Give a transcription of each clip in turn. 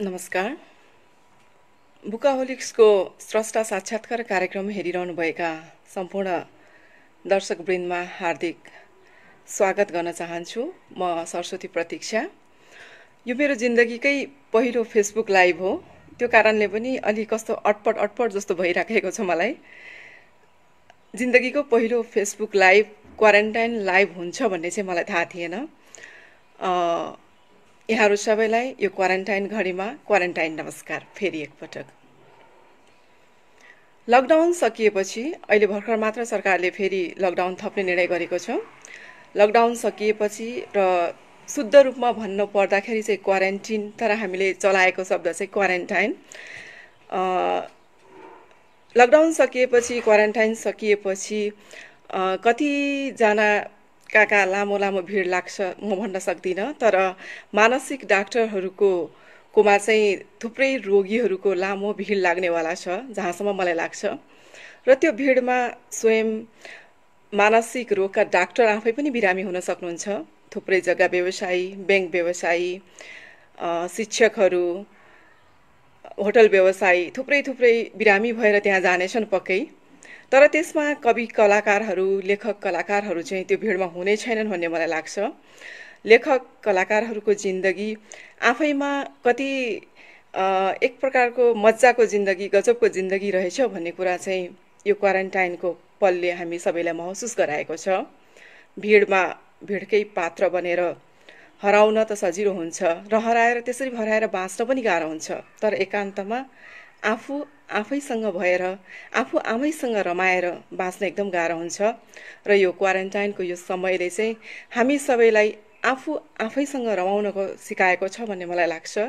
नमस्कार बुकाहोलिक्सको स्रष्टा साक्षात्कार कार्यक्रम हेरिरहनुभएका सम्पूर्ण दर्शकवृन्दमा हार्दिक स्वागत गर्न चाहन्छु म सरस्वती प्रतीक्षा यो मेरो जिन्दगीकै पहिलो फेसबुक लाइभ हो त्यो कारणले पनि अलि कस्तो अटपट अटपट जस्तो भइराखेको छ मलाई जिन्दगीको पहिलो फेसबुक लाइभ क्वारेन्टाइन लाइभ हुन्छ भन्ने चाहिँ मलाई थाहा थिएन यहाँहरू सबैलाई यो क्वारेन्टाइन घडीमा क्वारेन्टाइन नमस्कार फेरि एकपटक लकडाउन सकिएपछि अहिले भर्खर मात्र सरकारले फेरि लकडाउन थप्ने निर्णय गरेको छ लकडाउन सकिएपछि र शुद्ध रूपमा भन्नु पर्दाखेरि चाहिँ क्वारेन्टिन तर हामीले चलाएको शब्द चाहिँ क्वारेन्टाइन लकडाउन सकिएपछि क्वारेन्टाइन सकिएपछि कतिजना कहाँ कहाँ लामो लामो भिड लाग्छ म भन्न सक्दिनँ तर मानसिक डाक्टरहरूको कोमा चाहिँ थुप्रै रोगीहरूको लामो भिड लाग्नेवाला छ जहाँसम्म मलाई लाग्छ र त्यो भिडमा स्वयं मानसिक रोगका डाक्टर आफै पनि बिरामी हुन सक्नुहुन्छ थुप्रै जग्गा व्यवसायी ब्याङ्क व्यवसायी शिक्षकहरू होटल व्यवसायी थुप्रै थुप्रै बिरामी भएर त्यहाँ जानेछन् पक्कै तर त्यसमा कवि कलाकारहरू लेखक कलाकारहरू चाहिँ त्यो भिडमा हुने छैनन् भन्ने मलाई लाग्छ लेखक कलाकारहरूको जिन्दगी आफैमा कति एक प्रकारको मजाको जिन्दगी गजबको जिन्दगी रहेछ भन्ने कुरा चाहिँ यो क्वारेन्टाइनको पलले हामी सबैलाई महसुस गराएको छ भिडमा भिडकै पात्र बनेर हराउन त सजिलो हुन्छ र हराएर त्यसरी हराएर बाँच्न पनि गाह्रो हुन्छ तर एकान्तमा आफू आफैसँग भएर आफू आमैसँग रमाएर बाँच्न एकदम गाह्रो हुन्छ र यो क्वारेन्टाइनको यो समयले चाहिँ हामी सबैलाई आफू आफैसँग रमाउनको सिकाएको छ भन्ने मलाई लाग्छ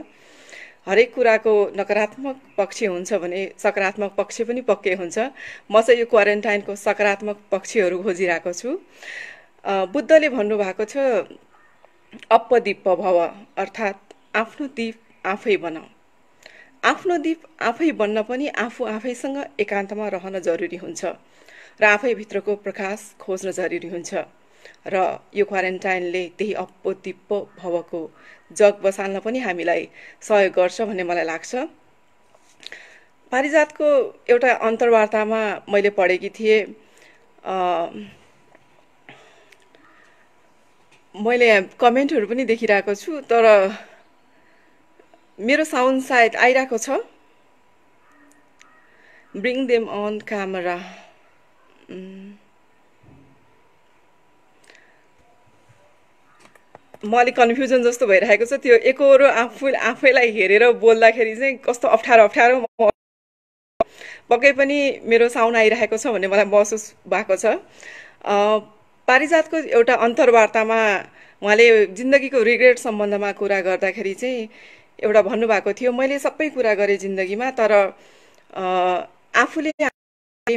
हरेक कुराको नकारात्मक पक्ष हुन्छ भने सकारात्मक पक्ष पनि पक्कै हुन्छ म चाहिँ यो क्वारेन्टाइनको सकारात्मक पक्षहरू खोजिरहेको छु बुद्धले भन्नुभएको छ अप्पदीप भव अर्थात् आफ्नो दिप आफै बनाऊ आफ्नो दीप आफै बन्न पनि आफू आफैसँग एकान्तमा रहन जरुरी हुन्छ र आफैभित्रको प्रकाश खोज्न जरुरी हुन्छ र यो क्वारेन्टाइनले त्यही अप्पो दिप्प भवको जग बसाल्न पनि हामीलाई सहयोग गर्छ भन्ने मलाई लाग्छ पारिजातको एउटा अन्तर्वार्तामा मैले पढेकी थिएँ मैले कमेन्टहरू पनि देखिरहेको छु तर मेरो साउन्ड सायद आइरहेको छ ब्रिङ देम अन क्यामरा म अलिक कन्फ्युजन जस्तो भइरहेको छ त्यो एकरो आफू आफैलाई हेरेर बोल्दाखेरि चाहिँ कस्तो अप्ठ्यारो अप्ठ्यारो पक्कै पनि मेरो साउन्ड आइरहेको छ भन्ने मलाई महसुस भएको छ पारिजातको एउटा अन्तर्वार्तामा उहाँले जिन्दगीको रिग्रेट सम्बन्धमा कुरा गर्दाखेरि चाहिँ एउटा भन्नुभएको थियो मैले सबै कुरा गरेँ जिन्दगीमा तर आफूले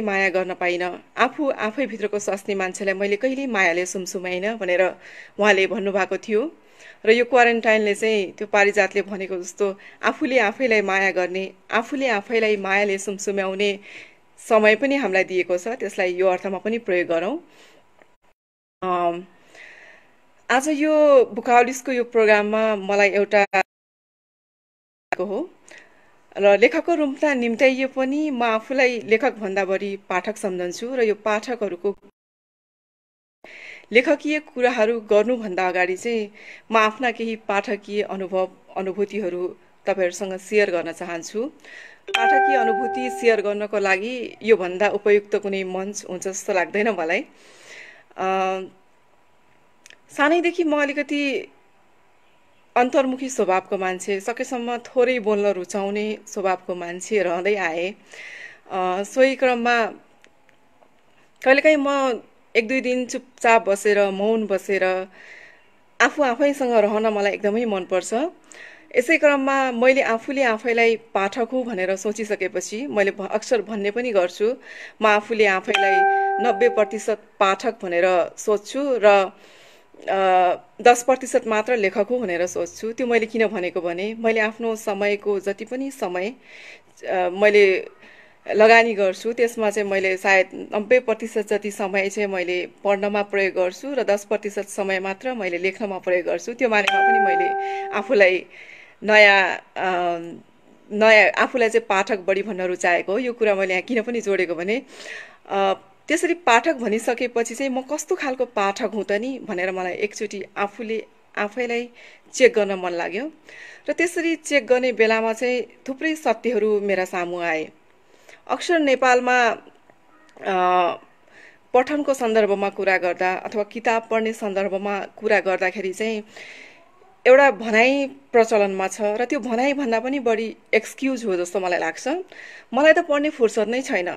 माया गर्न पाइनँ आफू आफैभित्रको स्वास्नी मान्छेलाई मैले कहिल्यै मायाले सुमसुमाइनँ भनेर उहाँले भन्नुभएको थियो र यो क्वारेन्टाइनले चाहिँ त्यो पारिजातले भनेको जस्तो आफूले आफैलाई माया गर्ने आफूले आफैलाई मायाले सुमसुम्याउने समय पनि हामीलाई दिएको छ त्यसलाई यो अर्थमा पनि प्रयोग गरौँ आज यो बुकाउलिसको यो प्रोग्राममा मलाई एउटा लेखेको हो र लेखकको रूपमा यो पनि म आफूलाई लेखकभन्दा बढी पाठक सम्झन्छु र यो पाठकहरूको लेखकीय कुराहरू गर्नुभन्दा अगाडि चाहिँ म आफ्ना केही पाठकीय अनुभव अनुभूतिहरू तपाईँहरूसँग सेयर गर्न चाहन्छु पाठकीय अनुभूति सेयर गर्नको लागि योभन्दा उपयुक्त कुनै मञ्च हुन्छ जस्तो लाग्दैन मलाई सानैदेखि म अलिकति अन्तर्मुखी स्वभावको मान्छे सकेसम्म थोरै बोल्न रुचाउने स्वभावको मान्छे रहँदै आए सोही क्रममा कहिलेकाहीँ म एक दुई दिन चुपचाप बसेर मौन बसेर आफू आफैसँग रहन मलाई एकदमै मनपर्छ यसै क्रममा मैले आफूले आफैलाई पाठक हुँ भनेर सोचिसकेपछि मैले अक्सर भन्ने पनि गर्छु म आफूले आफैलाई नब्बे प्रतिशत पाठक भनेर सोध्छु र दस प्रतिशत मात्र लेखक हो भनेर सोच्छु त्यो मैले किन भनेको भने मैले आफ्नो समयको जति पनि समय मैले लगानी गर्छु त्यसमा चाहिँ मैले सायद नब्बे प्रतिशत जति समय चाहिँ मैले पढ्नमा प्रयोग गर्छु र दस प्रतिशत समय मात्र मैले लेख्नमा प्रयोग गर्छु त्यो मानेमा पनि मैले आफूलाई नयाँ नयाँ आफूलाई चाहिँ पाठक बढी भन्न रुचाएको हो यो कुरा मैले यहाँ किन पनि जोडेको भने त्यसरी पाठक भनिसकेपछि चाहिँ म कस्तो खालको पाठक हुँ त नि भनेर मलाई एकचोटि आफूले आफैलाई चेक गर्न मन लाग्यो र त्यसरी चेक गर्ने बेलामा चाहिँ थुप्रै सत्यहरू मेरा सामु आए अक्षर नेपालमा पठनको सन्दर्भमा कुरा गर्दा अथवा किताब पढ्ने सन्दर्भमा कुरा गर्दाखेरि चाहिँ एउटा भनाइ प्रचलनमा छ र त्यो भनाइभन्दा पनि बढी एक्सक्युज हो जस्तो मलाई लाग्छ मलाई त पढ्ने फुर्सद नै छैन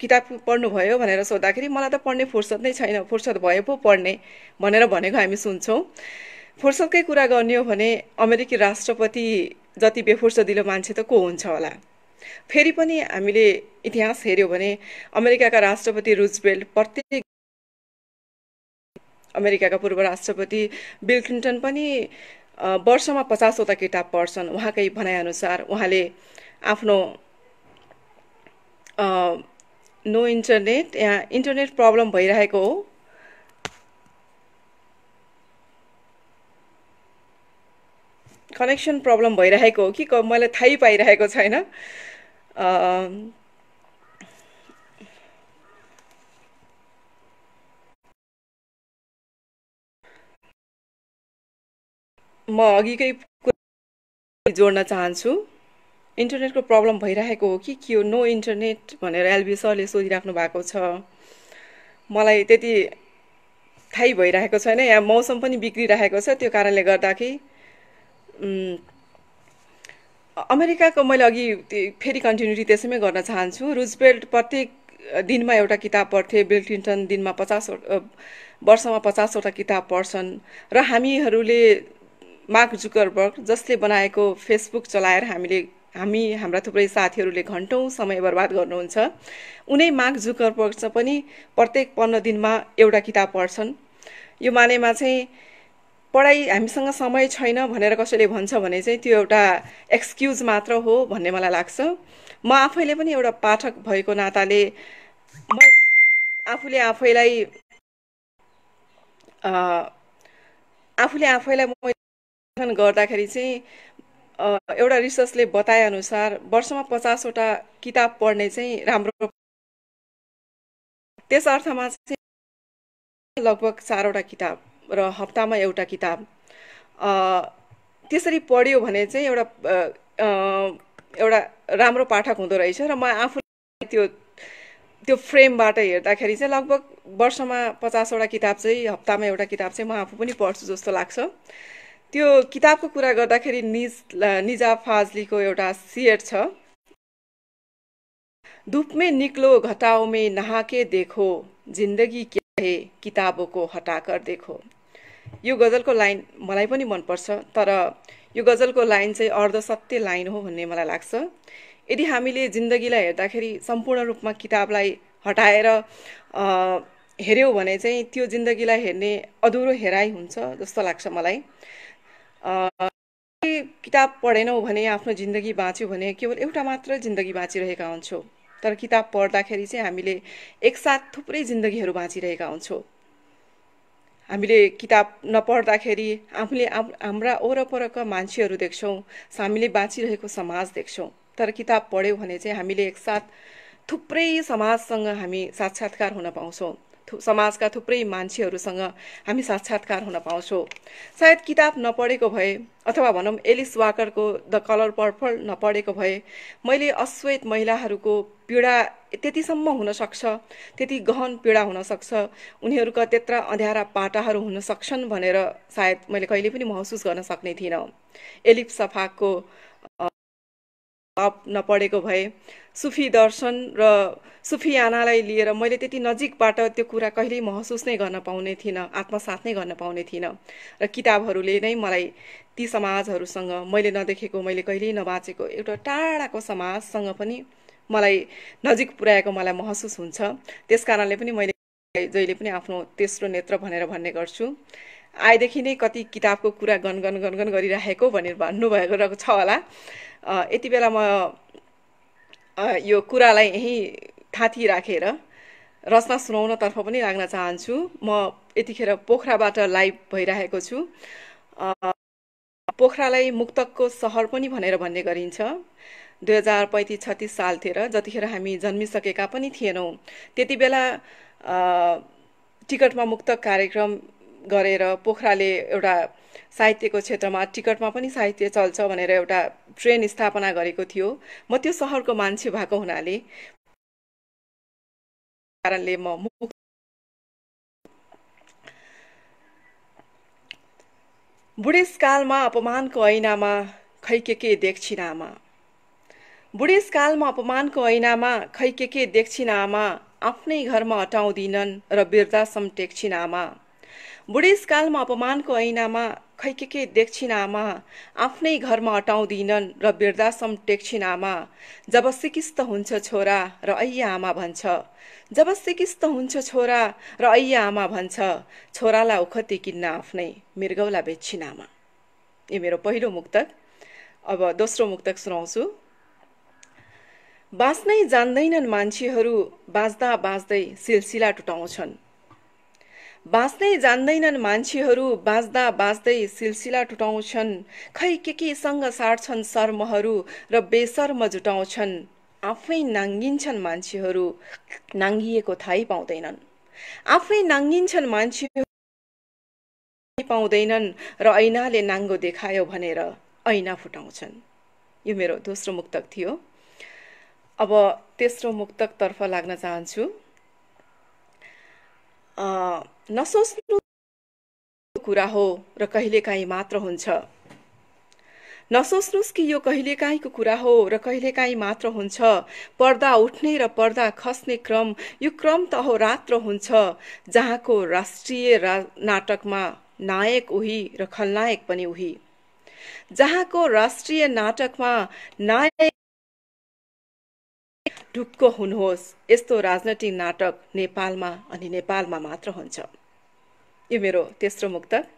किताब पढ्नुभयो भनेर सोद्धाखेरि मलाई त पढ्ने फुर्सद नै छैन फुर्सद भए पो पढ्ने भनेर भनेको हामी सुन्छौँ फुर्सदकै कुरा गर्ने हो भने अमेरिकी राष्ट्रपति जति बेफुर्सदिलो मान्छे त को हुन्छ होला फेरि पनि हामीले इतिहास हेऱ्यौँ भने अमेरिकाका राष्ट्रपति रुजबेल्ट प्रत्येक अमेरिकाका पूर्व राष्ट्रपति बिल क्लिन्टन पनि वर्षमा पचासवटा किताब पढ्छन् उहाँकै भनाइअनुसार उहाँले आफ्नो नो इन्टरनेट यहाँ इन्टरनेट प्रब्लम भइरहेको हो कनेक्सन प्रब्लम भइरहेको हो कि मैले थाहै पाइरहेको छैन म अघिकै जोड्न चाहन्छु इन्टरनेटको प्रब्लम भइरहेको हो कि के हो नो इन्टरनेट भनेर एलबी सरले सोधिराख्नु भएको छ मलाई त्यति थाहै भइरहेको छैन यहाँ मौसम पनि बिग्रिरहेको छ त्यो कारणले गर्दाखेरि अमेरिकाको मैले अघि फेरि कन्टिन्युटी त्यसैमै गर्न चाहन्छु रुजबेल्ट प्रत्येक दिनमा एउटा किताब पढ्थे बिल क्लिन्टन दिनमा पचासवटा वर्षमा पचासवटा किताब पढ्छन् र हामीहरूले मार्क जुकरबर्ग जसले बनाएको फेसबुक चलाएर हामीले हामी हाम्रा थुप्रै साथीहरूले घन्टौँ समय बर्बाद गर्नुहुन्छ उनै जुकर पर्छ पनि प्रत्येक पन्ध्र दिनमा एउटा किताब पढ्छन् यो मानेमा चाहिँ पढाइ हामीसँग समय छैन भनेर कसैले भन्छ भने चाहिँ त्यो एउटा एक्सक्युज मात्र हो भन्ने मलाई लाग्छ म आफैले पनि एउटा पाठक भएको नाताले म आफूले आफैलाई आफूले आफैलाई गर्दाखेरि चाहिँ एउटा रिसर्चले बताएअनुसार वर्षमा पचासवटा किताब पढ्ने चाहिँ राम्रो त्यस अर्थमा चाहिँ लगभग चारवटा किताब र हप्तामा एउटा किताब त्यसरी पढ्यो भने चाहिँ एउटा एउटा राम्रो पाठक हुँदो रहेछ र म आफू त्यो त्यो फ्रेमबाट हेर्दाखेरि चाहिँ लगभग वर्षमा पचासवटा किताब चाहिँ हप्तामा एउटा किताब चाहिँ म आफू पनि पढ्छु जस्तो लाग्छ त्यो किताबको कुरा गर्दाखेरि निज निजा फाजलीको एउटा सियर छ धुपमे निक्लो घटाउमे नहाके देखो जिन्दगी के है किताबको हटाकर देखो यो गजलको लाइन मलाई पनि मनपर्छ तर यो गजलको लाइन चाहिँ अर्धसत्य लाइन हो भन्ने मलाई लाग्छ यदि हामीले जिन्दगीलाई हेर्दाखेरि सम्पूर्ण रूपमा किताबलाई हटाएर हेऱ्यौँ भने चाहिँ त्यो जिन्दगीलाई हेर्ने अधुरो हेराइ हुन्छ जस्तो लाग्छ मलाई किताब पढेनौ भने आफ्नो जिन्दगी बाँच्यौँ भने केवल एउटा मात्र जिन्दगी बाँचिरहेका हुन्छौँ तर किताब पढ्दाखेरि चाहिँ हामीले एकसाथ थुप्रै जिन्दगीहरू बाँचिरहेका हुन्छौँ हामीले किताब नपढ्दाखेरि आफूले हाम्रा वरपरका मान्छेहरू देख्छौँ हामीले बाँचिरहेको समाज देख्छौँ तर किताब पढ्यौँ भने चाहिँ हामीले एकसाथ थुप्रै समाजसँग हामी साक्षात्कार हुन पाउँछौँ समाजका थुप्रै मान्छेहरूसँग हामी साक्षात्कार हुन पाउँछौँ सायद किताब नपढेको भए अथवा भनौँ एलिस वाकरको द कलर पर्पल नपढेको भए मैले अश्वेत महिलाहरूको पीडा त्यतिसम्म हुनसक्छ त्यति गहन पीडा हुनसक्छ उनीहरूका त्यत्र अँध्यारा पाटाहरू हुन सक्छन् भनेर सायद मैले कहिले पनि महसुस गर्न सक्ने थिइनँ एलिप सफाको नपढेको भए सुफी दर्शन र सुफी आनालाई लिएर मैले त्यति नजिकबाट त्यो कुरा कहिल्यै महसुस नै गर्न पाउने थिइनँ आत्मसाथ नै गर्न पाउने थिइनँ र किताबहरूले नै मलाई ती समाजहरूसँग मैले नदेखेको मैले कहिल्यै नबाँचेको एउटा टाढाको समाजसँग पनि मलाई नजिक पुर्याएको मलाई महसुस हुन्छ त्यस कारणले पनि मैले जहिले पनि आफ्नो तेस्रो नेत्र भनेर भन्ने गर्छु आएदेखि नै कति किताबको कुरा गनगन गनगन गरिराखेको भनेर भन्नुभएको रहेको छ होला यति बेला म यो कुरालाई यहीँ थाँती राखेर रचना सुनाउनतर्फ पनि लाग्न चाहन्छु म यतिखेर पोखराबाट लाइभ भइरहेको छु पोखरालाई मुक्तकको सहर पनि भनेर भन्ने गरिन्छ दुई हजार पैँतिस छत्तिस सालतिर जतिखेर हामी जन्मिसकेका पनि थिएनौँ त्यति बेला टिकटमा मुक्तक कार्यक्रम गरेर पोखराले एउटा साहित्यको क्षेत्रमा टिकटमा पनि साहित्य चल्छ भनेर एउटा ट्रेन स्थापना गरेको थियो म त्यो सहरको मान्छे भएको हुनाले कारणले म बुढेसकालमा अपमानको ऐनामा खै के के देख्छिनामा बुढेसकालमा अपमानको ऐनामा खै के के आमा आफ्नै घरमा अटाउँदिनन् र बिर्दासम्म टेक्छिनामा बुढेसकालमा अपमानको ऐनामा खै के के आमा आफ्नै घरमा अटाउँदिनन् र टेक्छिन् आमा जब सिकिस्त हुन्छ छोरा र ऐया आमा भन्छ जब सिकिस्त हुन्छ छोरा र ऐया आमा भन्छ छोरालाई उखती किन्न आफ्नै मृगौला आमा यो मेरो पहिलो मुक्तक अब दोस्रो मुक्तक सुनाउँछु बाँच्नै जान्दैनन् मान्छेहरू बाँच्दा बाँच्दै सिलसिला टुटाउँछन् बाँच्नै जान्दैनन् मान्छेहरू बाँच्दा बाँच्दै सिलसिला टुटाउँछन् खै के केसँग साट्छन् शर्महरू र बेसर्म जुटाउँछन् आफै नाङ्गिन्छन् मान्छेहरू नाङ्गिएको थाहै पाउँदैनन् आफै नाङ्गिन्छन् मान्छेहरू पाउँदैनन् र ऐनाले नाङ्गो देखायो भनेर ऐना फुटाउँछन् यो मेरो दोस्रो मुक्तक थियो अब तेस्रो मुक्तकतर्फ लाग्न चाहन्छु नसोच्नु कुरा हो र कहिलेकाहीँ मात्र हुन्छ नसोच्नुहोस् कि यो कहिलेकाहीँको कुरा हो र कहिलेकाहीँ मात्र हुन्छ पर्दा उठ्ने र पर्दा खस्ने क्रम यो क्रम त हो रात्र हुन्छ जहाँको राष्ट्रिय रा नाटकमा नायक उही र खलनायक पनि उही जहाँको राष्ट्रिय नाटकमा नायक ढुक्क हुनुहोस् यस्तो राजनैतिक नाटक नेपालमा अनि नेपालमा मात्र हुन्छ यो मेरो तेस्रो मुक्तक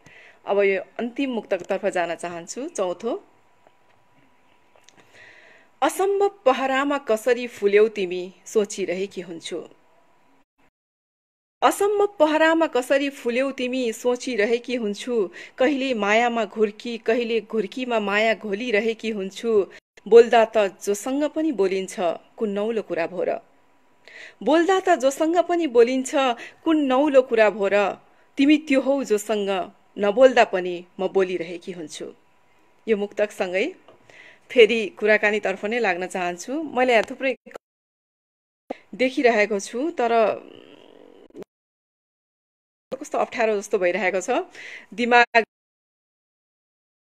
अब यो अन्तिम मुक्तकतर्फ जान चाहन्छु चौथो असम्भव पहरामा कसरी फुल्यौ तिमी सोचिरहेकी हुन्छु असम्भव पहरामा कसरी फुल्यौ तिमी सोचिरहेकी हुन्छु कहिले मायामा घुर्की कहिले घुर्कीमा माया घोलिरहेकी हुन्छु बोल्दा त जोसँग पनि बोलिन्छ कुन नौलो कुरा भो र बोल्दा त जोसँग पनि बोलिन्छ कुन नौलो कुरा भो र तिमी त्यो हौ जोसँग नबोल्दा पनि म बोलिरहेकी हुन्छु यो मुक्तकसँगै फेरि कुराकानीतर्फ नै लाग्न चाहन्छु मैले यहाँ थुप्रै देखिरहेको छु तर कस्तो अप्ठ्यारो जस्तो भइरहेको छ दिमाग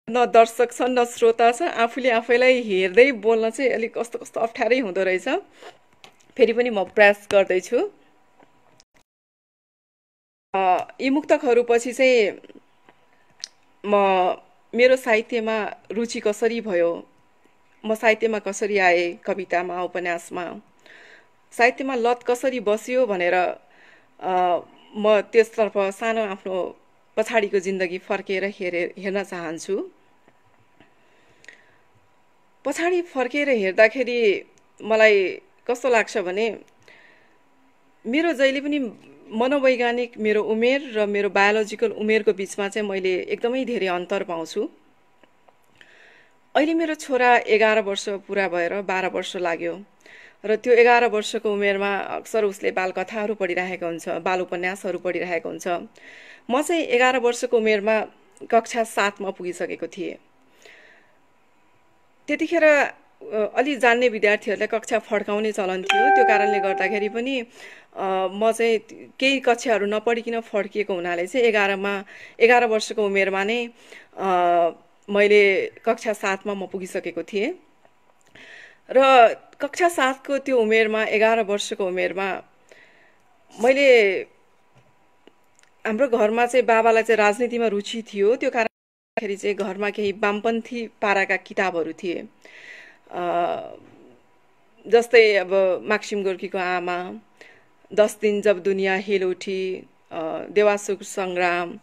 न दर्शक छन् न श्रोता छ आफूले आफैलाई हेर्दै बोल्न चाहिँ अलिक कस्तो कस्तो अप्ठ्यारै हुँदो रहेछ फेरि पनि म प्रयास गर्दैछु यी मुक्तकहरू पछि चाहिँ म मेरो साहित्यमा रुचि कसरी भयो म साहित्यमा कसरी आएँ कवितामा उपन्यासमा साहित्यमा लत कसरी बस्यो भनेर म त्यसतर्फ सानो आफ्नो पछाडिको जिन्दगी फर्केर हेरे हेर्न चाहन्छु पछाडि फर्केर हेर्दाखेरि मलाई कस्तो लाग्छ भने मेरो जहिले पनि मनोवैज्ञानिक मेरो उमेर र मेरो बायोलोजिकल उमेरको बिचमा चाहिँ मैले एकदमै धेरै अन्तर पाउँछु अहिले मेरो छोरा एघार वर्ष पुरा भएर बाह्र वर्ष लाग्यो र त्यो एघार वर्षको उमेरमा अक्सर उसले बालकथाहरू पढिरहेको हुन्छ बाल उपन्यासहरू पढिरहेको हुन्छ म चाहिँ एघार वर्षको उमेरमा कक्षा सातमा पुगिसकेको थिएँ त्यतिखेर अलि जान्ने विद्यार्थीहरूलाई कक्षा फड्काउने चलन थियो त्यो कारणले गर्दाखेरि पनि म चाहिँ केही कक्षाहरू नपढिकन फड्किएको हुनाले चाहिँ एघारमा एघार वर्षको उमेरमा नै मैले कक्षा सातमा म पुगिसकेको थिएँ र कक्षा सातको त्यो उमेरमा एघार वर्षको उमेरमा मैले हाम्रो घरमा चाहिँ बाबालाई चाहिँ राजनीतिमा रुचि थियो त्यो कारणखेरि चाहिँ घरमा केही वामपन्थी पाराका किताबहरू थिए जस्तै अब माक्सिम गोर्कीको आमा दस दिन जब दुनियाँ उठी देवासुख सङ्ग्राम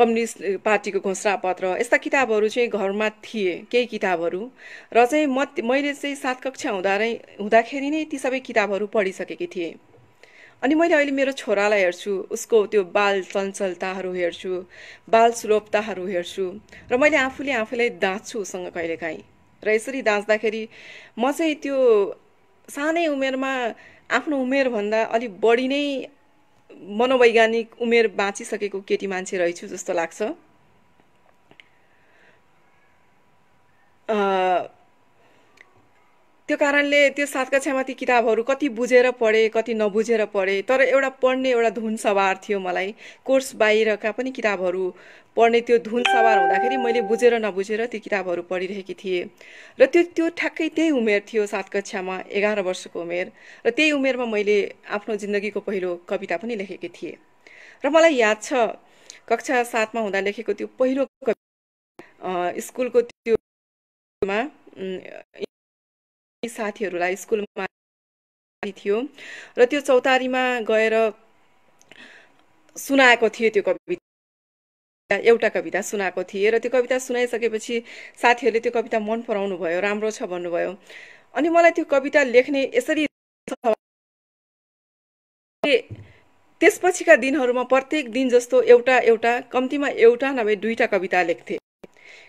कम्युनिस्ट पार्टीको घोषणापत्र यस्ता किताबहरू चाहिँ घरमा थिए केही किताबहरू र चाहिँ म मैले चाहिँ सात कक्षा हुँदा नै हुँदाखेरि नै ती सबै किताबहरू पढिसकेकी थिएँ अनि मैले अहिले मेरो छोरालाई हेर्छु उसको त्यो बाल चञ्चलताहरू हेर्छु बाल सुलोपताहरू हेर्छु र मैले आफूले आफूलाई दाँच्छु उसँग कहिलेकाहीँ र यसरी दाँच्दाखेरि म चाहिँ त्यो सानै उमेरमा आफ्नो उमेरभन्दा अलिक बढी नै मनोवैज्ञानिक उमेर बाँचिसकेको केटी मान्छे रहेछु जस्तो लाग्छ त्यो कारणले त्यो सात कक्षामा किताबहरू कति बुझेर पढेँ कति नबुझेर पढेँ तर एउटा पढ्ने एउटा धुन सवार थियो मलाई कोर्स बाहिरका पनि किताबहरू पढ्ने त्यो धुन सवार हुँदाखेरि मैले बुझेर नबुझेर त्यो किताबहरू पढिरहेकी थिएँ र त्यो त्यो ठ्याक्कै त्यही उमेर थियो सात कक्षामा एघार वर्षको उमेर र त्यही उमेरमा मैले आफ्नो जिन्दगीको पहिलो कविता पनि लेखेकी थिएँ र मलाई याद छ कक्षा सातमा हुँदा लेखेको त्यो पहिलो कविता स्कुलको त्योमा साथीहरूलाई स्कुलमा थियो र त्यो चौतारीमा गएर सुनाएको थियो त्यो कविता एउटा कविता सुनाएको थिएँ र त्यो कविता सुनाइसकेपछि साथीहरूले त्यो कविता मन पराउनु भयो राम्रो छ भन्नुभयो अनि मलाई त्यो कविता लेख्ने यसरी त्यसपछिका दिनहरूमा प्रत्येक दिन जस्तो एउटा एउटा कम्तीमा एउटा नभए दुईवटा कविता लेख्थेँ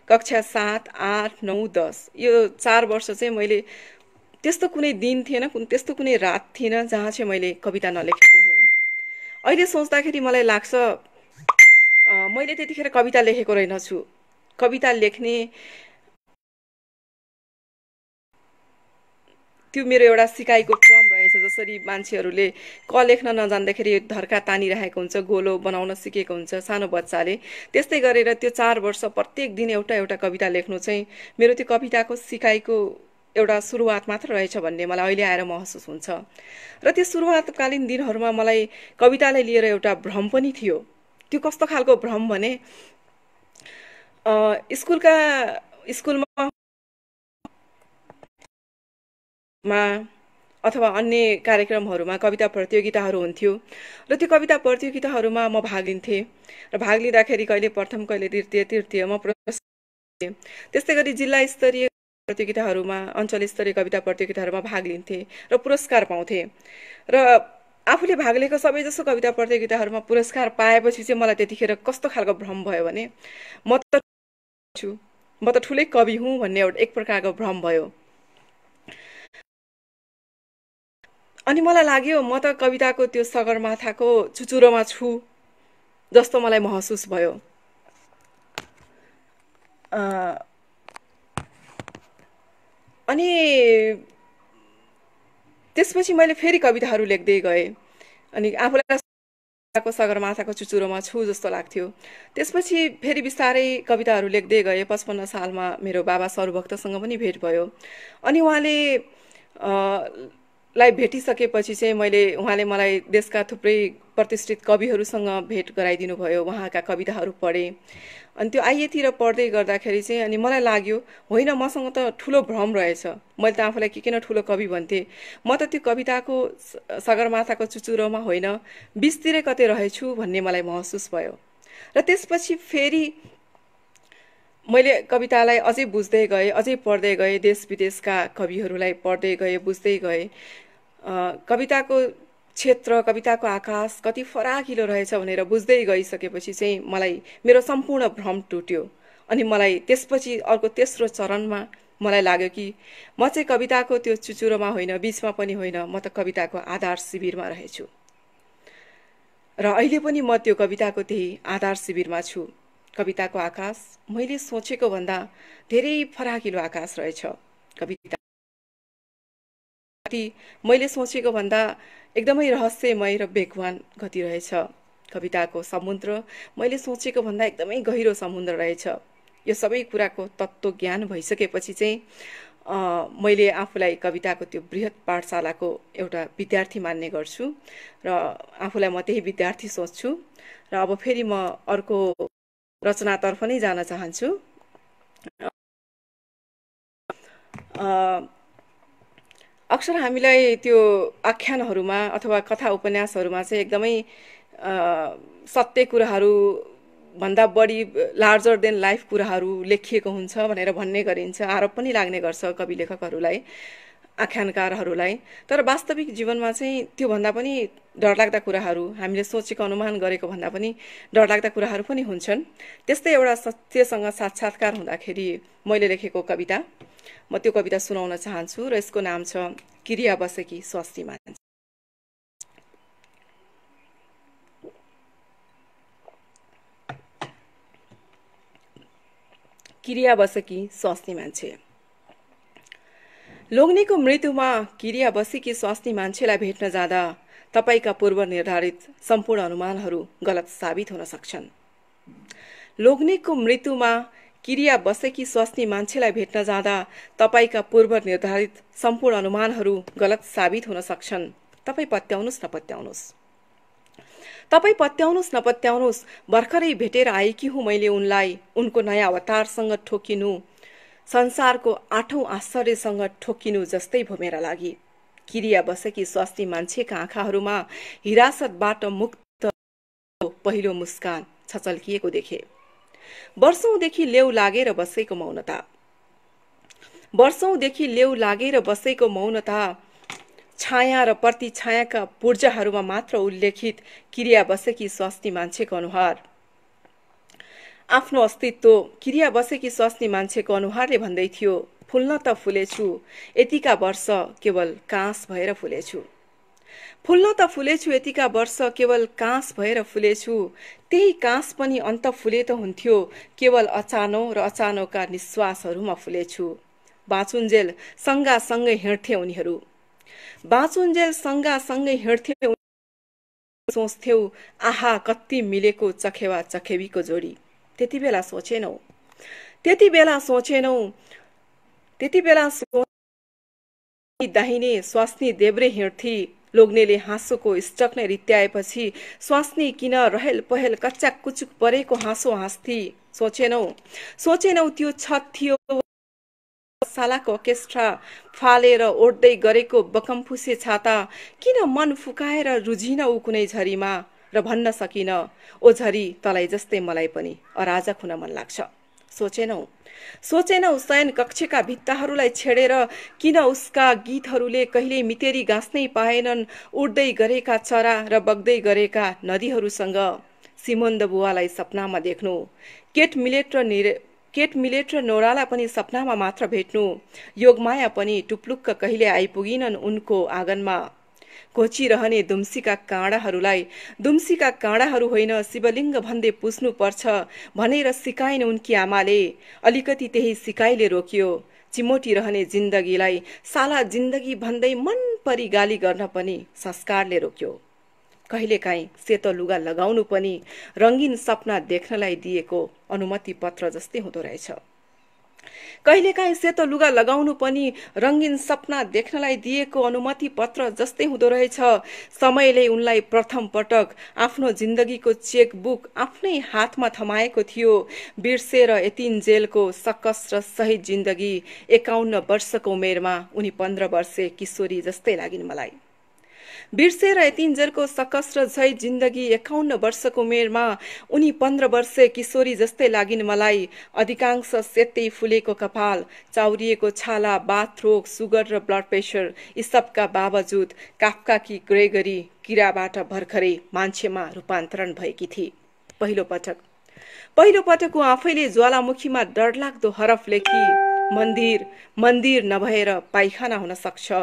कक्षा सात आठ नौ दस यो चार वर्ष चाहिँ मैले त्यस्तो कुनै दिन थिएन कुन त्यस्तो कुनै रात थिएन जहाँ चाहिँ मैले कविता नलेखेको हुँ अहिले सोच्दाखेरि मलाई लाग्छ मैले त्यतिखेर कविता लेखेको रहेनछु कविता लेख्ने त्यो मेरो एउटा सिकाइको क्रम रहेछ जसरी मान्छेहरूले क लेख्न नजान्दाखेरि धर्का तानिरहेको हुन्छ गोलो बनाउन सिकेको हुन्छ सानो बच्चाले त्यस्तै गरेर त्यो चार वर्ष प्रत्येक दिन एउटा एउटा कविता लेख्नु चाहिँ मेरो त्यो कविताको सिकाइको एउटा सुरुवात मात्र रहेछ भन्ने मलाई अहिले आएर महसुस हुन्छ र त्यो सुरुवातकालीन दिनहरूमा मलाई कवितालाई लिएर एउटा भ्रम पनि थियो त्यो कस्तो खालको भ्रम भने स्कुलका स्कुलमा अथवा अन्य कार्यक्रमहरूमा कविता प्रतियोगिताहरू हुन्थ्यो र त्यो कविता प्रतियोगिताहरूमा म भाग लिन्थेँ र भाग लिँदाखेरि कहिले प्रथम कहिले द्वितीय तृतीयमा त्यस्तै गरी जिल्ला स्तरीय प्रतियोगिताहरूमा अञ्चल स्तरीय कविता प्रतियोगिताहरूमा भाग लिन्थे र पुरस्कार पाउँथे र आफूले भाग लिएको सबैजसो कविता प्रतियोगिताहरूमा पुरस्कार पाएपछि चाहिँ मलाई त्यतिखेर कस्तो खालको भ्रम भयो भने म त छु म त ठुलै कवि हुँ भन्ने एउटा एक प्रकारको भ्रम भयो अनि मलाई लाग्यो म त कविताको त्यो सगरमाथाको चुचुरोमा छु जस्तो मलाई महसुस भयो अनि त्यसपछि मैले फेरि कविताहरू लेख्दै गएँ अनि आफूलाई सगरमाथाको चुचुरोमा छु जस्तो लाग्थ्यो त्यसपछि फेरि बिस्तारै कविताहरू लेख्दै गएँ पचपन्न सालमा मेरो बाबा सरभक्तसँग पनि भेट भयो अनि उहाँले लाई भेटिसकेपछि चाहिँ मैले उहाँले मलाई देशका थुप्रै प्रतिष्ठित कविहरूसँग भेट गराइदिनु भयो उहाँका कविताहरू पढेँ अनि त्यो आइएतिर पढ्दै गर्दाखेरि चाहिँ अनि मलाई लाग्यो होइन मसँग त ठुलो भ्रम रहेछ मैले त आफूलाई के किन ठुलो कवि भन्थेँ म त त्यो कविताको सगरमाथाको चुचुरोमा होइन बिचतिरै कतै रहेछु भन्ने मलाई महसुस भयो र त्यसपछि फेरि मैले कवितालाई अझै बुझ्दै गएँ अझै पढ्दै गएँ देश विदेशका कविहरूलाई पढ्दै गएँ बुझ्दै गएँ कविताको क्षेत्र कविताको आकाश कति फराकिलो रहेछ भनेर बुझ्दै गइसकेपछि चाहिँ मलाई मेरो सम्पूर्ण भ्रम टुट्यो अनि मलाई त्यसपछि अर्को तेस्रो चरणमा मलाई लाग्यो कि म चाहिँ कविताको त्यो चुचुरोमा होइन बिचमा पनि होइन म त कविताको आधार शिविरमा रहेछु र अहिले पनि म त्यो कविताको त्यही आधार शिविरमा छु कविताको आकाश मैले सोचेको भन्दा धेरै फराकिलो आकाश रहेछ कविता मैले सोचेको भन्दा एकदमै रहस्यमय र बेगवान गति रहेछ कविताको समुद्र मैले सोचेको भन्दा एकदमै गहिरो समुद्र रहेछ यो सबै कुराको तत्त्व ज्ञान भइसकेपछि चाहिँ मैले आफूलाई कविताको त्यो बृहत पाठशालाको एउटा विद्यार्थी मान्ने गर्छु र आफूलाई म त्यही विद्यार्थी सोच्छु र अब फेरि म अर्को रचनातर्फ नै जान चाहन्छु अक्सर हामीलाई त्यो आख्यानहरूमा अथवा कथा उपन्यासहरूमा चाहिँ एकदमै सत्य कुराहरू भन्दा बढी लार्जर देन लाइफ कुराहरू लेखिएको हुन्छ भनेर भन्ने गरिन्छ आरोप पनि लाग्ने गर्छ कवि लेखकहरूलाई आख्यानकारहरूलाई तर वास्तविक जीवनमा चाहिँ त्योभन्दा पनि डरलाग्दा कुराहरू हामीले सोचेको अनुमान गरेको भन्दा पनि डरलाग्दा कुराहरू पनि हुन्छन् त्यस्तै एउटा सत्यसँग साक्षात्कार हुँदाखेरि मैले लेखेको कविता म त्यो कविता सुनाउन चाहन्छु र यसको नाम छ किरिया बसेकी स्वास्थ्य मान्छे किरिया बसेकी स्वास्थ्य मान्छे लोग्नेको मृत्युमा किरिया बसेकी स्वास्नी मान्छेलाई भेट्न जाँदा तपाईँका पूर्व निर्धारित सम्पूर्ण अनुमानहरू गलत साबित हुन सक्छन् लोग्नेको मृत्युमा किरिया बसेकी स्वास्नी मान्छेलाई भेट्न जाँदा तपाईँका पूर्व निर्धारित सम्पूर्ण अनुमानहरू गलत साबित हुन सक्छन् तपाईँ पत्याउनुहोस् नपत्याउनुहोस् तपाईँ पत्याउनुहोस् नपत्याउनुहोस् भर्खरै भेटेर आएकी हुँ मैले उनलाई उनको नयाँ अवतारसँग ठोकिनु संसारको आठौँ आश्चर्यसँग ठोकिनु जस्तै मेरा लागि किरिया बसेकी स्वास्थ्य मान्छेका आँखाहरूमा हिरासतबाट मुक्त पहिलो मुस्कान छचल्किएको देखे वर्षौँदेखि लेउ लागेर बसेको मौनता वर्षौँदेखि लेउ लागेर बसेको मौनता छाया र प्रतिछायाका पूर्जाहरूमा मात्र उल्लेखित किरिया बसेकी स्वास्थ्य मान्छेको अनुहार आफ्नो अस्तित्व किरिया बसेकी स्वास्नी मान्छेको अनुहारले भन्दै थियो फुल्न त फुलेछु यतिका वर्ष केवल काँस भएर फुलेछु फुल्न त फुलेछु यतिका वर्ष केवल काँस भएर फुलेछु त्यही काँस पनि अन्त फुले त हुन्थ्यो केवल अचानो र अचानोका निश्वासहरूमा फुलेछु बाँचुन्जेल सँगासँगै हिँड्थे उनीहरू बाँचुन्जेल सँगासँगै हिँड्थे सोच्थ्यौ आहा कति मिलेको चखेवा चखेवीको जोडी त्यति बेला सोचेनौ त्यति बेला सोचेनौ त्यति बेला सो दाहिने स्वास्नी देब्रे हिँड्थी लोग्नेले हाँसोको स्टक रित्याएपछि स्वास्नी किन रहेल पहेल कच्चा कुचुक परेको हाँसो हाँस्थे सोचेनौ सोचेनौ त्यो छत थियो सालाको अर्केस्ट्रा फालेर ओढ्दै गरेको बकमफुसे छाता किन मन फुकाएर रुझिन ऊ कुनै झरीमा र भन्न सकिन ओझरी तलाई जस्तै मलाई पनि अराजक हुन मन लाग्छ सोचेनौ सोचेनौ शयन कक्षका भित्ताहरूलाई छेडेर किन उसका गीतहरूले कहिले मितेरी गाँच्नै पाएनन् उड्दै गरेका चरा र बग्दै गरेका नदीहरूसँग सिमोन्द बुवालाई सपनामा देख्नु केट मिलेट र निरे केट मिलेट र नोरालाई पनि सपनामा मात्र भेट्नु योगमाया पनि टुप्लुक्क कहिले आइपुगिनन् उनको आँगनमा कोचिरहने दुम्सीका काँडाहरूलाई दुम्सीका काँडाहरू होइन शिवलिङ्ग भन्दै पर्छ भनेर सिकाइन् उनकी आमाले अलिकति त्यही सिकाइले रोकियो चिमोटी रहने जिन्दगीलाई साला जिन्दगी भन्दै मन परी गाली गर्न पनि संस्कारले रोक्यो कहिलेकाहीँ सेतो लुगा लगाउनु पनि रङ्गीन सपना देख्नलाई दिएको अनुमति पत्र जस्तै हुँदो रहेछ कहिलेकाहीँ सेतो लुगा लगाउनु पनि रङ्गीन सपना देख्नलाई दिएको अनुमति पत्र जस्तै हुँदो रहेछ समयले उनलाई प्रथम पटक आफ्नो जिन्दगीको चेकबुक आफ्नै हातमा थमाएको थियो बिर्सेर यतिन जेलको सकस र सहित जिन्दगी एकाउन्न वर्षको उमेरमा उनी पन्ध्र वर्षे किशोरी जस्तै लागिन् मलाई बिर्सेर यतिन्जेलको सकस र झै जिन्दगी एकाउन्न वर्षको उमेरमा उनी पन्ध्र वर्ष किशोरी जस्तै लागिन् मलाई अधिकांश सेतै फुलेको कपाल चाउरिएको छाला बाथ रोग सुगर र ब्लड प्रेसर यी सबका बावजुद काफका कि ग्रेगरी किराबाट भर्खरै मान्छेमा रूपान्तरण भएकी थिए पहिलो पटक पहिलो पटक ऊ आफैले ज्वालामुखीमा डरलाग्दो हरफ लेखी मन्दिर मन्दिर नभएर पाइखाना हुन सक्छ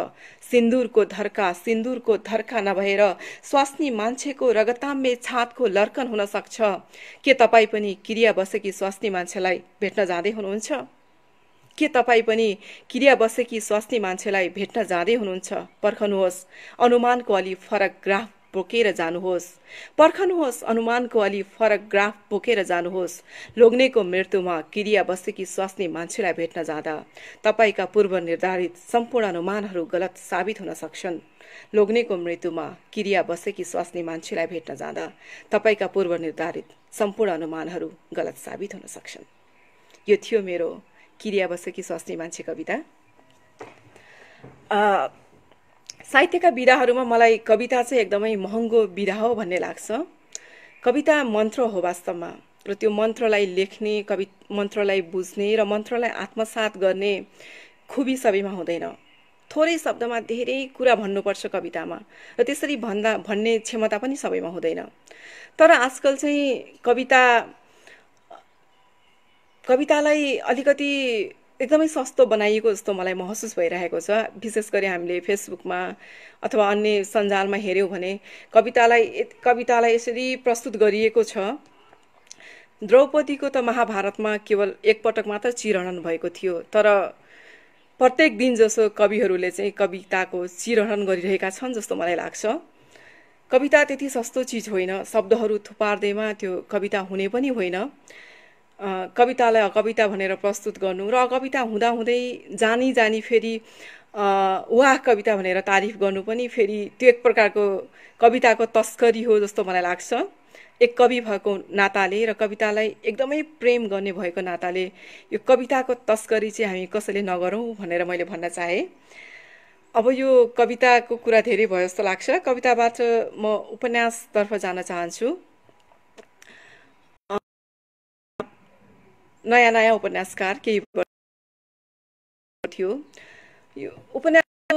सिन्दुरको धर्का सिन्दुरको धर्का नभएर स्वास्नी मान्छेको रगताम्य छातको लर्कन हुन सक्छ के तपाईँ पनि क्रिया बसेकी स्वास्नी मान्छेलाई भेट्न जाँदै हुनुहुन्छ के तपाईँ पनि क्रिया बसेकी स्वास्नी मान्छेलाई भेट्न जाँदै हुनुहुन्छ पर्खनुहोस् अनुमानको अलि फरक ग्राफ बोकेर जानुहोस् पर्खनुहोस् अनुमानको अलि फरक ग्राफ बोकेर जानुहोस् लोग्नेको मृत्युमा किरिया बसेकी स्वास्नी मान्छेलाई भेट्न जाँदा तपाईँका पूर्व निर्धारित सम्पूर्ण अनुमानहरू गलत साबित हुन सक्छन् लोग्नेको मृत्युमा किरिया बसेकी स्वास्नी मान्छेलाई भेट्न जाँदा तपाईँका पूर्व निर्धारित सम्पूर्ण अनुमानहरू गलत साबित हुन सक्छन् यो थियो मेरो किरिया बसेकी स्वास्नी मान्छे कविता साहित्यका विधाहरूमा मलाई कविता चाहिँ एकदमै महँगो विधा हो भन्ने लाग्छ कविता मन्त्र हो वास्तवमा र त्यो मन्त्रलाई लेख्ने कवि मन्त्रलाई बुझ्ने र मन्त्रलाई आत्मसात गर्ने खुबी सबैमा हुँदैन थोरै शब्दमा धेरै कुरा भन्नुपर्छ कवितामा र त्यसरी भन्दा भन्ने क्षमता पनि सबैमा हुँदैन तर आजकल चाहिँ कविता कवितालाई अलिकति एकदमै सस्तो बनाइएको जस्तो मलाई महसुस भइरहेको छ विशेष गरी हामीले फेसबुकमा अथवा अन्य सञ्जालमा हेऱ्यौँ भने कवितालाई कवितालाई यसरी प्रस्तुत गरिएको छ द्रौपदीको त महाभारतमा केवल एकपटक मात्र चिरणन भएको थियो तर प्रत्येक दिन जसो कविहरूले चाहिँ कविताको चिरणन गरिरहेका छन् जस्तो मलाई लाग्छ कविता त्यति सस्तो चिज होइन शब्दहरू थुपार्दैमा त्यो कविता हुने पनि होइन कवितालाई अकविता भनेर प्रस्तुत गर्नु र अकविता हुँदाहुँदै जानी जानी फेरि वाह कविता भनेर तारिफ गर्नु पनि फेरि त्यो एक प्रकारको कविताको तस्करी हो जस्तो मलाई लाग्छ एक कवि भएको नाताले र कवितालाई एकदमै प्रेम गर्ने भएको नाताले यो कविताको तस्करी चाहिँ हामी कसैले नगरौँ भनेर मैले भन्न चाहेँ अब यो कविताको कुरा धेरै भयो जस्तो लाग्छ कविताबाट म उपन्यासतर्फ जान चाहन्छु नयाँ नयाँ उपन्यासकार केही थियो यो उपन्यास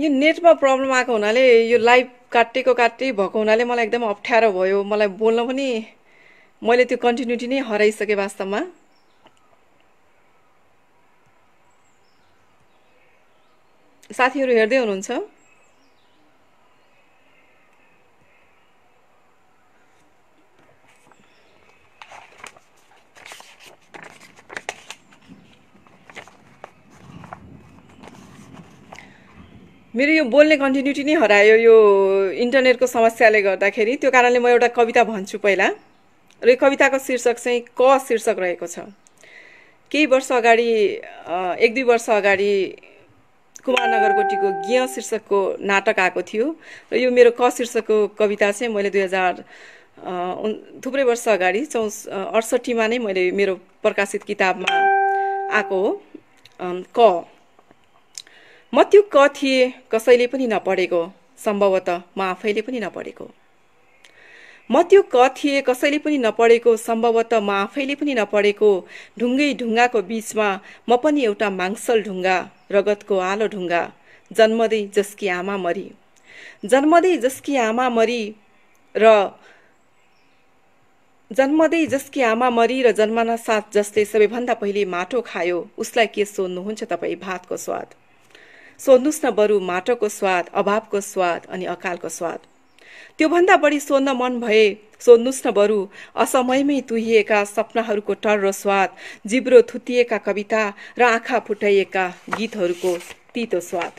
यो नेटमा प्रब्लम आएको हुनाले यो लाइभ काटेको काटे भएको हुनाले मलाई एकदम अप्ठ्यारो भयो मलाई बोल्न पनि मैले त्यो कन्टिन्युटी नै हराइसकेँ वास्तवमा साथीहरू हेर्दै हुनुहुन्छ मेरो यो बोल्ने कन्टिन्युटी नै हरायो यो इन्टरनेटको समस्याले गर्दाखेरि त्यो कारणले म एउटा कविता भन्छु पहिला र यो कविताको शीर्षक चाहिँ क शीर्षक रहेको छ केही वर्ष अगाडि एक दुई वर्ष अगाडि कुमार नगरकोटीको ज्ञ शीर्षकको नाटक आएको थियो र यो मेरो क शीर्षकको कविता चाहिँ मैले दुई हजार थुप्रै वर्ष अगाडि चौ अडसट्ठीमा नै मैले मेरो प्रकाशित किताबमा आएको हो क म त्यो क थिएँ कसैले पनि नपढेको सम्भवतः म आफैले पनि नपढेको म त्यो क थिएँ कसैले पनि नपढेको सम्भवतः म आफैले पनि नपढेको ढुङ्गै ढुङ्गाको बिचमा म पनि एउटा माङ्सल ढुङ्गा रगतको आलो ढुङ्गा जन्मदै जसकी आमा मरी जन्मदै जसकी आमा मरी र जन्मदै जसकी आमा मरी र जन्मना साथ जसले सबैभन्दा पहिले माटो खायो उसलाई के सोध्नुहुन्छ तपाईँ भातको स्वाद सोध्नुहोस् न बरु माटोको स्वाद अभावको स्वाद अनि अकालको स्वाद त्योभन्दा बढी सोध्न मन भए सोध्नुहोस् न बरु असमयमै तुहिएका सपनाहरूको टर्रो स्वाद जिब्रो थुतिएका कविता र आँखा फुटाइएका गीतहरूको तितो स्वाद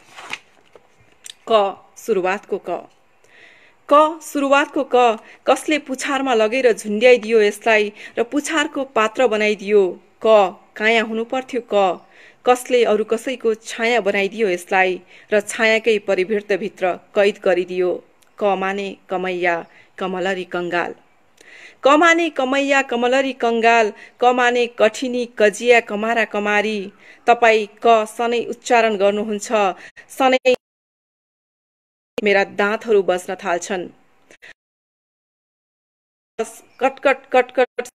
क सुरुवातको क क सुरुवातको क कसले पुछारमा लगेर झुन्ड्याइदियो यसलाई र पुछारको पात्र बनाइदियो क काया हुनुपर्थ्यो क कसले अरू कसैको छाया बनाइदियो यसलाई र छायाकै परिवृत्तभित्र कैद गरिदियो कमाने कमैया कमलरी कङ्गाल कमाने कमैया कमलरी कङ्गाल कमाने कठिनी कजिया कमारा कमारी तपाईँ क सनै उच्चारण गर्नुहुन्छ सनै मेरा दाँतहरू बस्न थाल्छन् कटकट कटकट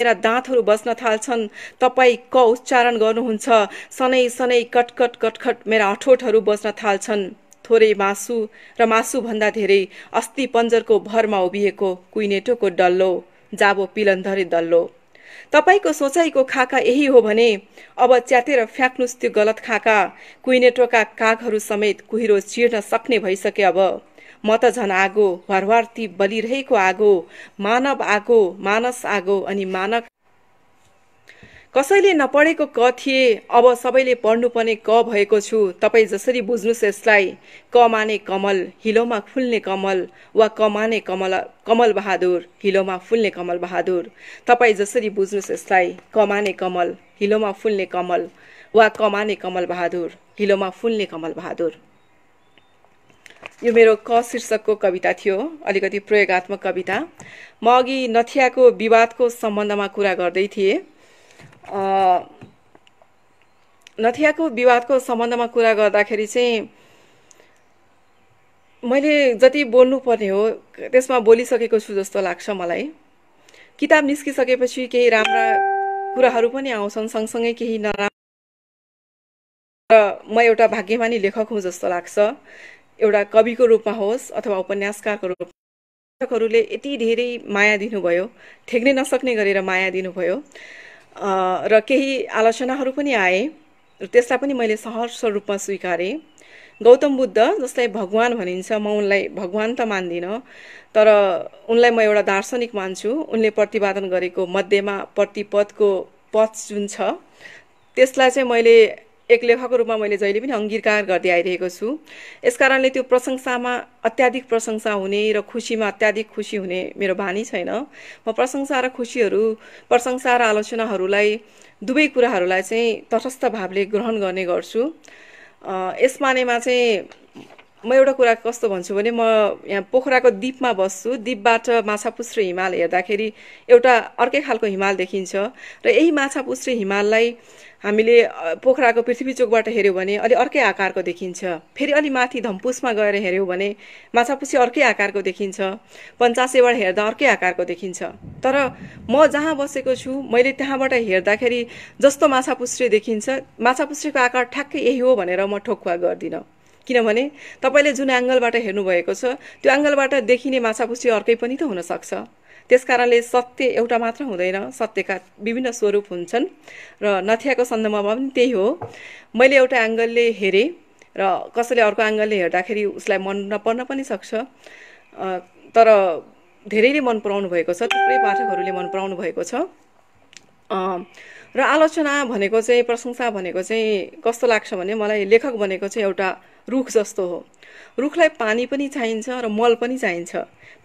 मेरा दाँतहरू बस्न थाल्छन् तपाईँ क उच्चारण गर्नुहुन्छ सनै सनै कटकट कटखट मेरा अठोटहरू बस्न थाल्छन् थोरै मासु र मासुभन्दा धेरै अस्ति पन्जरको भरमा उभिएको कुइनेटोको डल्लो जाबो पिलन्धरे डल्लो तपाईँको सोचाइको खाका यही हो भने अब च्यातेर फ्याँक्नुहोस् त्यो गलत खाका कुइनेटोका कागहरू समेत कुहिरो चिर्न सक्ने भइसके अब म त झन आगो हरहरती बलिरहेको आगो मानव आगो मानस आगो अनि मानक कसैले नपढेको क थिए अब सबैले पढ्नुपर्ने क भएको छु तपाईँ जसरी बुझ्नुहोस् यसलाई क माने कमल हिलोमा फुल्ने कमल वा क माने कमल कमल बहादुर हिलोमा फुल्ने कमल बहादुर तपाईँ जसरी बुझ्नुहोस् यसलाई क माने कमल हिलोमा फुल्ने कमल वा क माने कमल बहादुर हिलोमा फुल्ने कमल बहादुर यो मेरो क शीर्षकको कविता थियो अलिकति प्रयोगात्मक कविता म अघि नथियाको विवादको सम्बन्धमा कुरा गर्दै थिएँ नथियाको विवादको सम्बन्धमा कुरा गर्दाखेरि चाहिँ मैले जति बोल्नुपर्ने हो त्यसमा बोलिसकेको छु जस्तो लाग्छ मलाई किताब निस्किसकेपछि केही राम्रा कुराहरू पनि आउँछन् सँगसँगै केही नराम्रो र म एउटा भाग्यमानी लेखक हुँ जस्तो लाग्छ एउटा कविको रूपमा होस् अथवा उपन्यासकारको रूपमा शिक्षकहरूले यति धेरै माया दिनुभयो ठेक्नै नसक्ने गरेर माया दिनुभयो र केही आलोचनाहरू पनि आए र त्यसलाई पनि मैले सहर्ष रूपमा स्वीकारेँ गौतम बुद्ध जसलाई भगवान भनिन्छ म उनलाई भगवान त मान्दिनँ तर उनलाई म एउटा दार्शनिक मान्छु उनले प्रतिपादन गरेको मध्येमा प्रतिपदको पथ जुन छ त्यसलाई चाहिँ मैले एक लेखकको रूपमा मैले जहिले पनि अङ्गीकार गर्दै आइरहेको छु यसकारणले त्यो प्रशंसामा अत्याधिक प्रशंसा हुने र खुसीमा अत्याधिक खुसी हुने मेरो बानी छैन म प्रशंसा र खुसीहरू प्रशंसा र आलोचनाहरूलाई दुवै कुराहरूलाई चाहिँ तटस्थ भावले ग्रहण गर्ने गर्छु यस मानेमा चाहिँ म एउटा कुरा कस्तो भन्छु भने म यहाँ पोखराको दिपमा बस्छु दिपबाट माछापुच्छ्रे हिमाल हेर्दाखेरि एउटा अर्कै खालको हिमाल देखिन्छ र यही माछापुच्छ्रे हिमाललाई हामीले पोखराको पृथ्वी चोकबाट हेऱ्यौँ भने अलि अर्कै आकारको देखिन्छ फेरि अलि माथि धम्पुसमा गएर हेऱ्यौँ भने माछापुच्छी अर्कै आकारको देखिन्छ पञ्चासेबाट हेर्दा अर्कै आकारको देखिन्छ तर म जहाँ बसेको छु मैले त्यहाँबाट हेर्दाखेरि जस्तो माछापुच्छ्रे देखिन्छ माछापुच्छ्रेको आकार ठ्याक्कै यही हो भनेर म ठोकुवा गर्दिनँ किनभने तपाईँले जुन एङ्गलबाट हेर्नुभएको छ त्यो एङ्गलबाट देखिने माछापुछी अर्कै पनि त हुनसक्छ त्यस कारणले सत्य एउटा मात्र हुँदैन सत्यका विभिन्न स्वरूप हुन्छन् र नथियाको सन्दर्भमा पनि त्यही हो मैले एउटा एङ्गलले हेरेँ र कसैले अर्को एङ्गलले हेर्दाखेरि उसलाई मन नपर्न पनि सक्छ तर धेरैले मन पराउनु भएको छ थुप्रै पाठकहरूले मन पराउनु भएको छ र आलोचना भनेको चाहिँ प्रशंसा भनेको चाहिँ कस्तो लाग्छ भने मलाई लेखक भनेको चाहिँ एउटा रुख जस्तो हो रुखलाई पानी पनि चाहिन्छ र मल पनि चाहिन्छ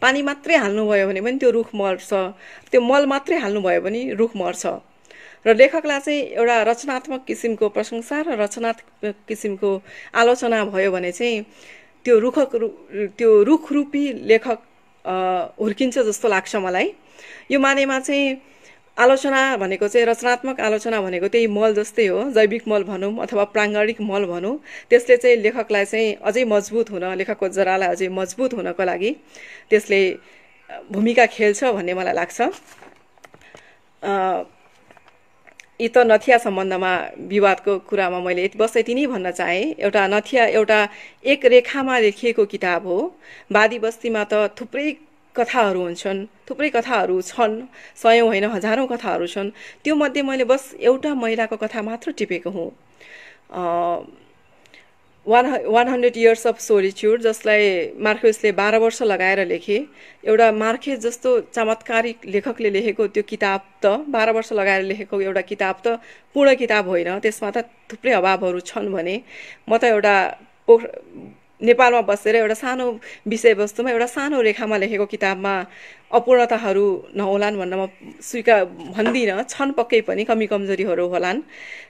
पानी मात्रै हाल्नुभयो भने पनि त्यो रुख मर्छ त्यो मल मात्रै हाल्नुभयो भने रुख मर्छ र लेखकलाई चाहिँ एउटा रचनात्मक किसिमको प्रशंसा र रचनात्मक किसिमको आलोचना भयो भने चाहिँ त्यो रुखक रु त्यो रुखरूपी लेखक हुर्किन्छ जस्तो लाग्छ मलाई यो मानेमा चाहिँ आलोचना भनेको चाहिँ रचनात्मक आलोचना भनेको त्यही मल जस्तै हो जैविक मल भनौँ अथवा प्राङ्गणिक मल भनौँ त्यसले चाहिँ लेखकलाई चाहिँ अझै मजबुत हुन लेखकको जरालाई अझै मजबुत हुनको लागि त्यसले भूमिका खेल्छ भन्ने मलाई लाग्छ यी त नथिया सम्बन्धमा विवादको कुरामा मैले यति बस यति नै भन्न चाहेँ एउटा नथिया एउटा एक रेखामा लेखिएको किताब हो बादी बस्तीमा त थुप्रै कथाहरू हुन्छन् थुप्रै कथाहरू छन् सयौँ होइन हजारौँ कथाहरू छन् त्यो मध्ये मैले बस एउटा महिलाको कथा मात्र टिपेको हुँ one one hundred years of solitude जसलाई मार्केसले बाह्र वर्ष लगाएर लेखे एउटा मार्केज जस्तो चमत्कारिक लेखकले लेखेको त्यो किताब त बाह्र वर्ष लगाएर लेखेको एउटा किताब त पूर्ण किताब होइन त्यसमा त थुप्रै अभावहरू छन् भने म त एउटा पोख नेपालमा बसेर एउटा सानो विषयवस्तुमा एउटा सानो रेखामा लेखेको किताबमा अपूर्णताहरू नहोलान् भन्न म स्वीकार भन्दिनँ छन् पक्कै पनि कमी कमजोरीहरू होलान्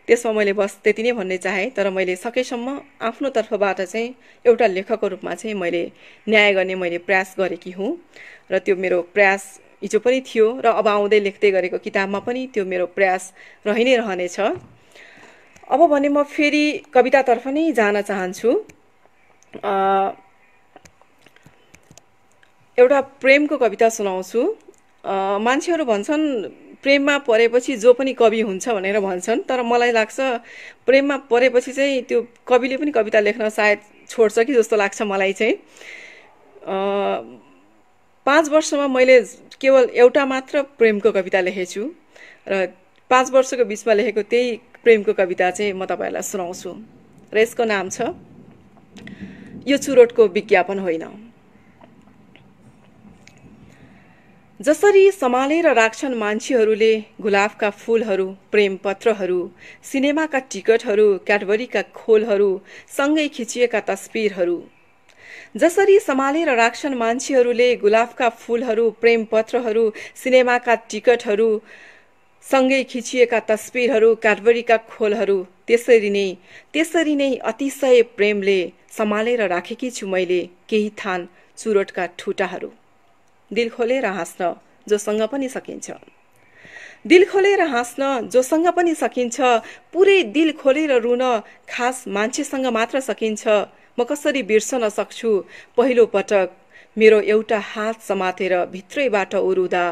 त्यसमा मैले बस त्यति नै भन्ने चाहेँ तर मैले सकेसम्म आफ्नो तर्फबाट चाहिँ एउटा लेखकको रूपमा चाहिँ मैले न्याय गर्ने मैले प्रयास गरेकी हुँ र त्यो मेरो प्रयास हिजो पनि थियो र अब आउँदै लेख्दै गरेको किताबमा पनि त्यो मेरो प्रयास रहि नै रहनेछ अब भने म फेरि कवितातर्फ नै जान चाहन्छु एउटा प्रेमको कविता सुनाउँछु मान्छेहरू भन्छन् प्रेममा परेपछि जो पनि कवि हुन्छ भनेर भन्छन् तर मलाई लाग्छ प्रेममा परेपछि चाहिँ त्यो कविले पनि कविता लेख्न सायद छोड्छ कि जस्तो लाग्छ मलाई चाहिँ पाँच वर्षमा मैले केवल एउटा मात्र प्रेमको कविता लेखेछु र पाँच वर्षको बिचमा लेखेको त्यही प्रेमको कविता चाहिँ म तपाईँहरूलाई सुनाउँछु र यसको नाम छ यो चुरोटको विज्ञापन होइन जसरी सम्हालेर राख्छन् मान्छेहरूले गुलाबका फुलहरू प्रेमपत्रहरू सिनेमाका टिकटहरू क्याडबरीका खोलहरू सँगै खिचिएका तस्बिरहरू जसरी सम्हालेर राख्छन् मान्छेहरूले गुलाबका फुलहरू प्रेमपत्रहरू सिनेमाका टिकटहरू सँगै खिचिएका तस्बिरहरू क्याडबरीका खोलहरू त्यसरी नै त्यसरी नै अतिशय प्रेमले सम्हालेर राखेकी छु मैले केही थान चुरोटका ठुटाहरू दिल खोलेर हाँस्न जोसँग पनि सकिन्छ दिल खोलेर हाँस्न जोसँग पनि सकिन्छ पुरै दिल खोलेर रुन खास मान्छेसँग मात्र सकिन्छ म कसरी बिर्सन सक्छु पहिलो पटक मेरो एउटा हात समातेर भित्रैबाट उरुँदा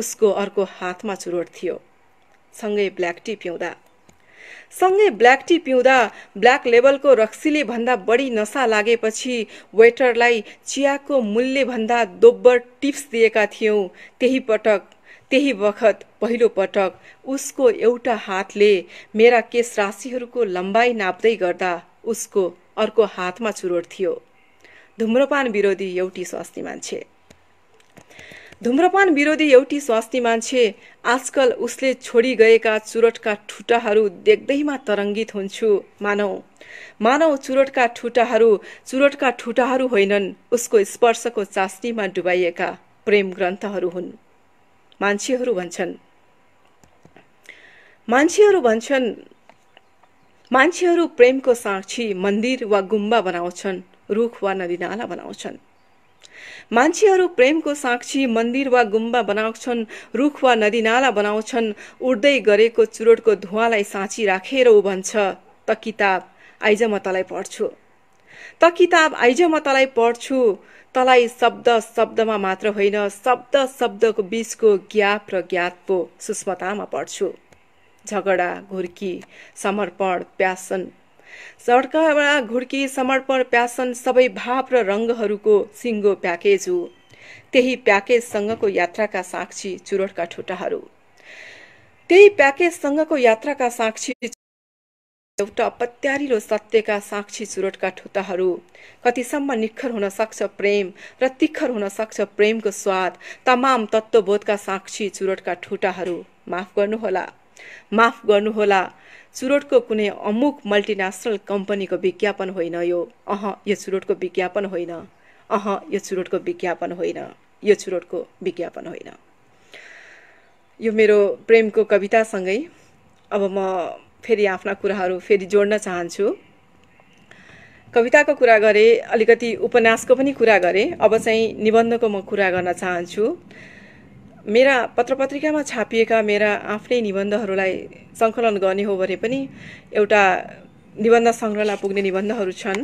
उसको अर्को हातमा चुरोट थियो सँगै ब्ल्याक टी पिउँदा सँगै ब्ल्याक टी पिउँदा ब्ल्याक लेबलको रक्सीले भन्दा बढी नसा लागेपछि वेटरलाई चियाको मूल्यभन्दा दोब्बर टिप्स दिएका थियौँ त्यही पटक त्यही बखत पहिलो पटक उसको एउटा हातले मेरा केस राशिहरूको लम्बाइ नाप्दै गर्दा उसको अर्को हातमा चुरोट थियो धुम्रपान विरोधी एउटी स्वास्नी मान्छे धुम्रपान विरोधी एउटी स्वास्नी मान्छे आजकल उसले छोडी गएका चुरटका ठुटाहरू देख्दैमा तरङ्गित हुन्छु मानौ मानौ चुरटका ठुटाहरू चुरटका ठुटाहरू होइनन् उसको स्पर्शको चास्नीमा डुबाइएका प्रेम ग्रन्थहरू हुन् मान्छेहरू भन्छन् मान्छेहरू भन्छन् मान्छेहरू प्रेमको साक्षी मन्दिर वा गुम्बा बनाउँछन् रुख वा नदीनाला बनाउँछन् मान्छेहरू प्रेमको साक्षी मन्दिर वा गुम्बा बनाउँछन् रुख वा नदीनाला बनाउँछन् उड्दै गरेको चुरोटको धुवालाई साँची राखेर ऊ भन्छ त किताब आइज म तलाई पढ्छु त किताब आइज म तलाई पढ्छु तलाई शब्द शब्दमा मात्र होइन शब्द शब्दको बीचको ज्ञाप र ज्ञातको सुष्मतामा पढ्छु झगडा घुर्की समर्पण प्यासन सड्कामा घुर्की समर्पण प्यासन सबै भाव र रङ्गहरूको सिङ्गो प्याकेज हो त्यही प्याकेजसँगको यात्राका साक्षी चुरोटका ठुटाहरू त्यही प्याकेजसँगको यात्राका साक्षी एउटा अपत्यारिलो सत्यका साक्षी चुरोटका ठुटाहरू कतिसम्म निखर हुन सक्छ प्रेम र तिखर हुन सक्छ प्रेमको स्वाद तमाम तत्त्वबोधका साक्षी चुरोटका ठुटाहरू माफ गर्नुहोला माफ गर्नुहोला चुरोटको कुनै अमुक मल्टिनेसनल कम्पनीको विज्ञापन होइन यो अह यो चुरोटको विज्ञापन होइन अह यो चुरोटको विज्ञापन होइन यो चुरोटको विज्ञापन होइन यो मेरो प्रेमको कवितासँगै अब म फेरि आफ्ना कुराहरू फेरि जोड्न चाहन्छु कविताको कुरा गरेँ अलिकति उपन्यासको पनि कुरा गरेँ अब चाहिँ निबन्धको म कुरा गर्न चाहन्छु मेरा पत्र पत्रिकामा छापिएका मेरा आफ्नै निबन्धहरूलाई सङ्कलन गर्ने हो भने पनि एउटा निबन्ध सङ्ग्रहलाई पुग्ने निबन्धहरू छन्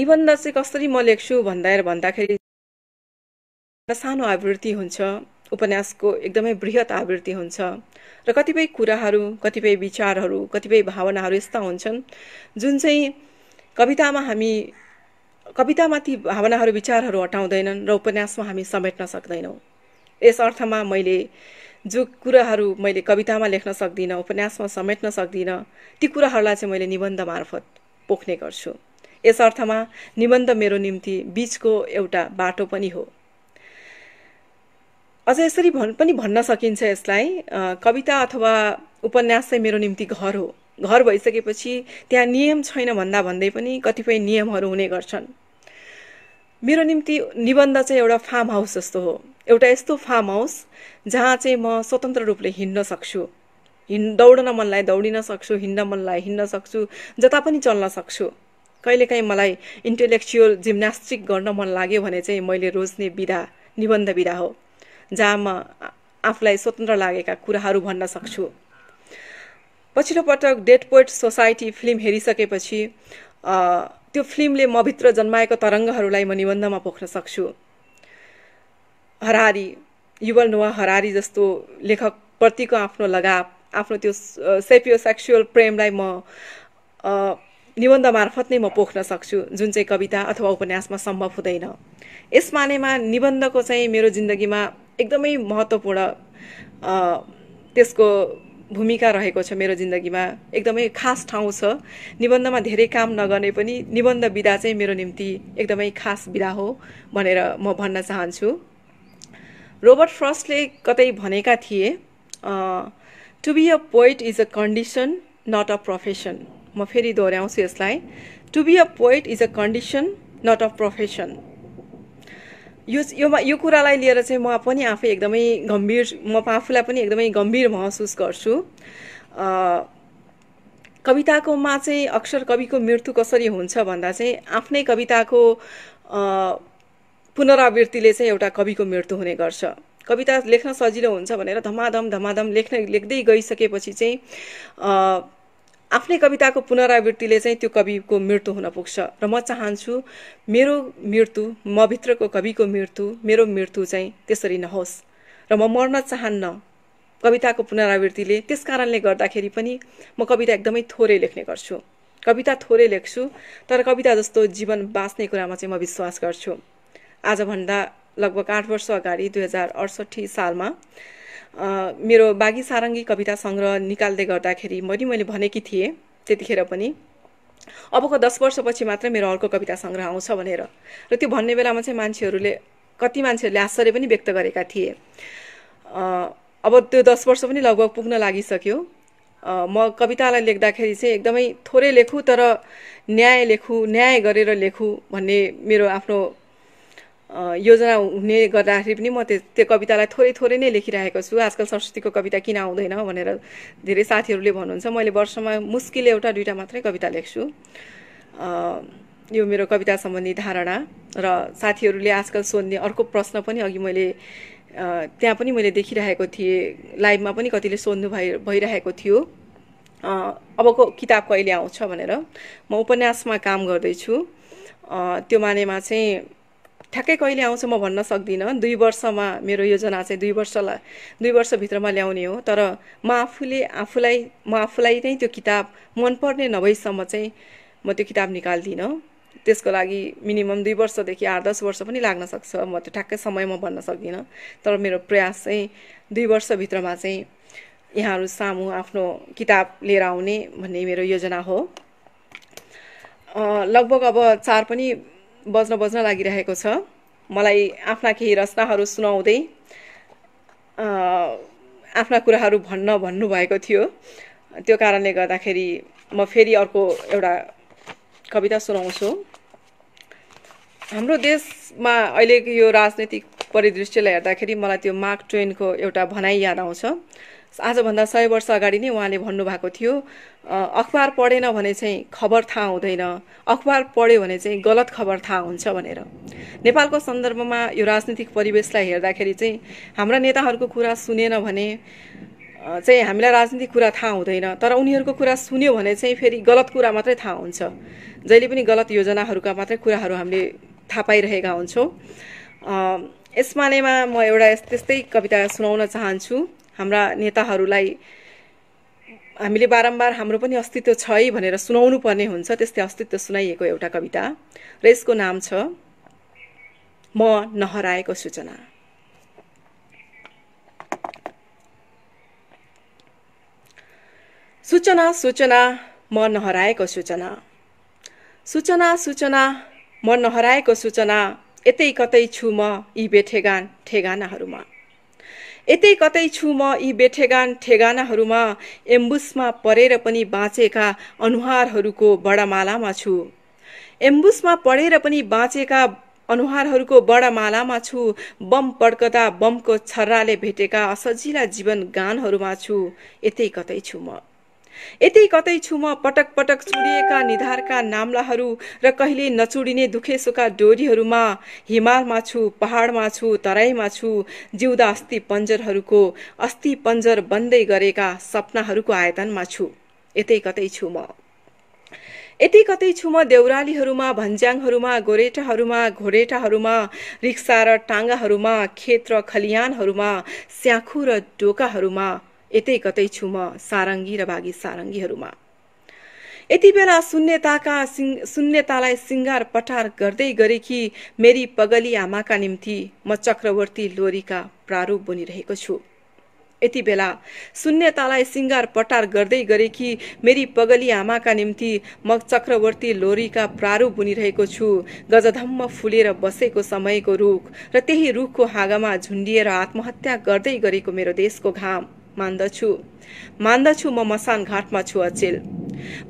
निबन्ध चाहिँ कसरी म लेख्छु भन्दा भन्दाखेरि सानो आवृत्ति हुन्छ उपन्यासको एकदमै बृहत आवृत्ति हुन्छ र कतिपय कुराहरू कतिपय विचारहरू कतिपय भावनाहरू यस्ता हुन्छन् जुन चाहिँ कवितामा हामी कवितामाथि भावनाहरू विचारहरू हटाउँदैनन् र उपन्यासमा हामी समेट्न सक्दैनौँ यस अर्थमा मैले जो कुराहरू मैले कवितामा लेख्न सक्दिनँ उपन्यासमा समेट्न सक्दिनँ ती कुराहरूलाई चाहिँ मैले निबन्ध मार्फत पोख्ने गर्छु यस अर्थमा निबन्ध मेरो निम्ति बिचको एउटा बाटो पनि हो अझ यसरी भन् पनि भन्न सकिन्छ यसलाई कविता अथवा उपन्यास चाहिँ मेरो निम्ति घर हो घर भइसकेपछि त्यहाँ नियम छैन भन्दा भन्दै पनि कतिपय नियमहरू हुने गर्छन् मेरो निम्ति निबन्ध चाहिँ एउटा फार्म हाउस जस्तो हो एउटा यस्तो फार्म हाउस जहाँ चाहिँ म स्वतन्त्र रूपले हिँड्न सक्छु हिँड दौडन मनलाई दौडिन सक्छु हिँड्न मनलाई हिँड्न सक्छु जता पनि चल्न सक्छु कहिलेकाहीँ मलाई इन्टेलेक्चुअल जिम्नास्टिक गर्न मन लाग्यो भने चाहिँ मैले रोज्ने विधा निबन्ध विधा हो जहाँ म आफूलाई स्वतन्त्र लागेका कुराहरू भन्न सक्छु पछिल्लो पटक डेड पोइट सोसाइटी फिल्म हेरिसकेपछि त्यो फिल्मले मभित्र जन्माएको तरङ्गहरूलाई म निबन्धमा पोख्न सक्छु हरारी युवल नोवा हरारी जस्तो लेखकप्रतिको आफ्नो लगाव आफ्नो त्यो सेपियो सेक्सुअल प्रेमलाई म निबन्ध मार्फत नै म पोख्न सक्छु जुन चाहिँ कविता अथवा उपन्यासमा सम्भव हुँदैन यस मानेमा निबन्धको चाहिँ मेरो जिन्दगीमा एकदमै महत्त्वपूर्ण त्यसको भूमिका रहेको छ मेरो जिन्दगीमा एकदमै खास ठाउँ छ निबन्धमा धेरै काम नगर्ने पनि निबन्ध विधा चाहिँ मेरो निम्ति एकदमै खास विधा हो भनेर म भन्न चाहन्छु रोबर्ट फ्रस्टले कतै भनेका थिए to be a poet is a condition not a profession म फेरि दोहोऱ्याउँछु यसलाई to be a poet is a condition not a profession यो यो यो कुरालाई लिएर चाहिँ म पनि आफै एकदमै गम्भीर म आफूलाई पनि एकदमै गम्भीर महसुस गर्छु कविताकोमा चाहिँ अक्षर कविको मृत्यु कसरी हुन्छ भन्दा चाहिँ आफ्नै कविताको पुनरावृत्तिले चाहिँ एउटा कविको मृत्यु हुने गर्छ कविता लेख्न सजिलो हुन्छ भनेर धमाधम धमाधम लेख्न लेख्दै गइसकेपछि चाहिँ आफ्नै कविताको पुनरावृत्तिले चाहिँ त्यो कविको मृत्यु हुन पुग्छ र म चाहन्छु मेरो मृत्यु मभित्रको कविको मृत्यु मेरो मृत्यु चाहिँ त्यसरी नहोस् र म मर्न चाहन्न कविताको पुनरावृत्तिले त्यस कारणले गर्दाखेरि पनि म कविता एकदमै थोरै लेख्ने गर्छु कविता थोरै लेख्छु तर कविता जस्तो जीवन बाँच्ने कुरामा चाहिँ म विश्वास गर्छु आजभन्दा लगभग आठ वर्ष अगाडि दुई हजार अडसट्ठी सालमा मेरो बाघी सारङ्गी कविता सङ्ग्रह निकाल्दै गर्दाखेरि मैले मैले भनेकी थिएँ त्यतिखेर पनि अबको दस वर्षपछि मात्र मेरो अर्को कविता सङ्ग्रह आउँछ भनेर र त्यो भन्ने बेलामा चाहिँ मान्छेहरूले कति मान्छेहरूले आश्चर्य पनि व्यक्त गरेका थिए अब त्यो दस वर्ष पनि लगभग पुग्न लागिसक्यो म कवितालाई लेख्दाखेरि चाहिँ एकदमै थोरै लेखु तर न्याय लेखु न्याय गरेर लेखु भन्ने मेरो आफ्नो योजना हुने गर्दाखेरि पनि म त्यो त्यो कवितालाई थोरै थोरै नै लेखिरहेको छु आजकल सरस्वतीको कविता किन आउँदैन भनेर धेरै साथीहरूले भन्नुहुन्छ मैले वर्षमा मुस्किल एउटा दुइटा मात्रै कविता लेख्छु यो मेरो कविता सम्बन्धी धारणा र साथीहरूले आजकल सोध्ने अर्को प्रश्न पनि अघि मैले त्यहाँ पनि मैले देखिरहेको थिएँ लाइभमा पनि कतिले सोध्नु भइ भइरहेको थियो अबको किताब कहिले आउँछ भनेर म उपन्यासमा काम गर्दैछु त्यो मानेमा चाहिँ ठ्याक्कै कहिले आउँछ म भन्न सक्दिनँ दुई वर्षमा मेरो योजना चाहिँ दुई वर्षलाई दुई वर्षभित्रमा ल्याउने हो तर म आफूले आफूलाई म आफूलाई नै त्यो किताब मनपर्ने नभएसम्म चाहिँ म त्यो किताब निकाल्दिनँ त्यसको लागि मिनिमम दुई वर्षदेखि आठ दस वर्ष पनि लाग्न सक्छ म त्यो ठ्याक्कै म भन्न सक्दिनँ तर मेरो प्रयास चाहिँ दुई वर्षभित्रमा चाहिँ यहाँहरू सामु आफ्नो किताब लिएर आउने भन्ने मेरो योजना हो लगभग अब चार पनि बज्न बज्न लागिरहेको छ मलाई आफ्ना केही रचनाहरू सुनाउँदै आफ्ना कुराहरू भन्न भन्नुभएको थियो त्यो कारणले गर्दाखेरि म फेरि अर्को एउटा कविता सुनाउँछु हाम्रो देशमा अहिले यो राजनैतिक परिदृश्यलाई हेर्दाखेरि मलाई त्यो मार्क ट्वेनको एउटा भनाइ याद आउँछ आजभन्दा सय वर्ष अगाडि नै उहाँले भन्नुभएको थियो अखबार पढेन भने चाहिँ खबर थाहा हुँदैन अखबार पढ्यो भने चाहिँ गलत खबर थाहा हुन्छ भनेर नेपालको सन्दर्भमा यो राजनीतिक परिवेशलाई हेर्दाखेरि चाहिँ हाम्रा नेताहरूको कुरा सुनेन भने चाहिँ हामीलाई राजनीतिक कुरा थाहा हुँदैन तर उनीहरूको कुरा सुन्यो भने चाहिँ फेरि गलत कुरा मात्रै थाहा हुन्छ जहिले पनि गलत योजनाहरूका मात्रै कुराहरू हामीले थाहा पाइरहेका हुन्छौँ यसमानेमा म एउटा त्यस्तै कविता सुनाउन चाहन्छु हाम्रा नेताहरूलाई हामीले बारम्बार हाम्रो पनि अस्तित्व छ है भनेर सुनाउनु पर्ने हुन्छ त्यस्तै अस्तित्व सुनाइएको एउटा कविता र यसको नाम छ म नहराएको सूचना सूचना सूचना म नहराएको सूचना सूचना सूचना म नहराएको सूचना यतै कतै छु म यी बेठेगान ठेगानाहरूमा यतै कतै छु म यी बेठेगान ठेगानाहरूमा एम्बुसमा परेर पनि बाँचेका अनुहारहरूको बडामालामा छु एम्बुसमा पढेर पनि बाँचेका अनुहारहरूको बडामालामा छु बम पड्कदा बमको छर्राले भेटेका असजिला जीवन गानहरूमा छु यतै कतै छु म यतै कतै छु म पटक पटक चुडिएका निधारका नाम्लाहरू र कहिले नचुडिने दुखेसोका डोरीहरूमा हिमालमा छु पहाडमा छु तराईमा छु जिउँदा अस्ति पन्जरहरूको अस्ति पञ्जर बन्दै गरेका सपनाहरूको आयतनमा छु यतै कतै छु म यति कतै छु म देउरालीहरूमा भन्ज्याङहरूमा गोरेटाहरूमा घोरेटाहरूमा रिक्सा र टाङ्गाहरूमा खेत र खलियानहरूमा स्याखु र डोकाहरूमा यतै कतै छु म सारङ्गी र भागी सारङ्गीहरूमा यति बेला शून्यताका सिङ शून्यतालाई सिङ्गार पठार गर्दै गरेकी मेरी पगली आमाका निम्ति म चक्रवर्ती लोरीका प्रारूप बनिरहेको छु यति बेला शून्यतालाई सिङ्गार पटार गर्दै गरेकी मेरी पगली आमाका निम्ति म चक्रवर्ती लोरीका प्रारूप बुनिरहेको छु गजधम्म फुलेर बसेको समयको रुख र त्यही रुखको हाँगामा झुन्डिएर आत्महत्या गर्दै गरेको मेरो देशको घाम मान्दछु मान्दछु म मसान घाटमा छु अचेल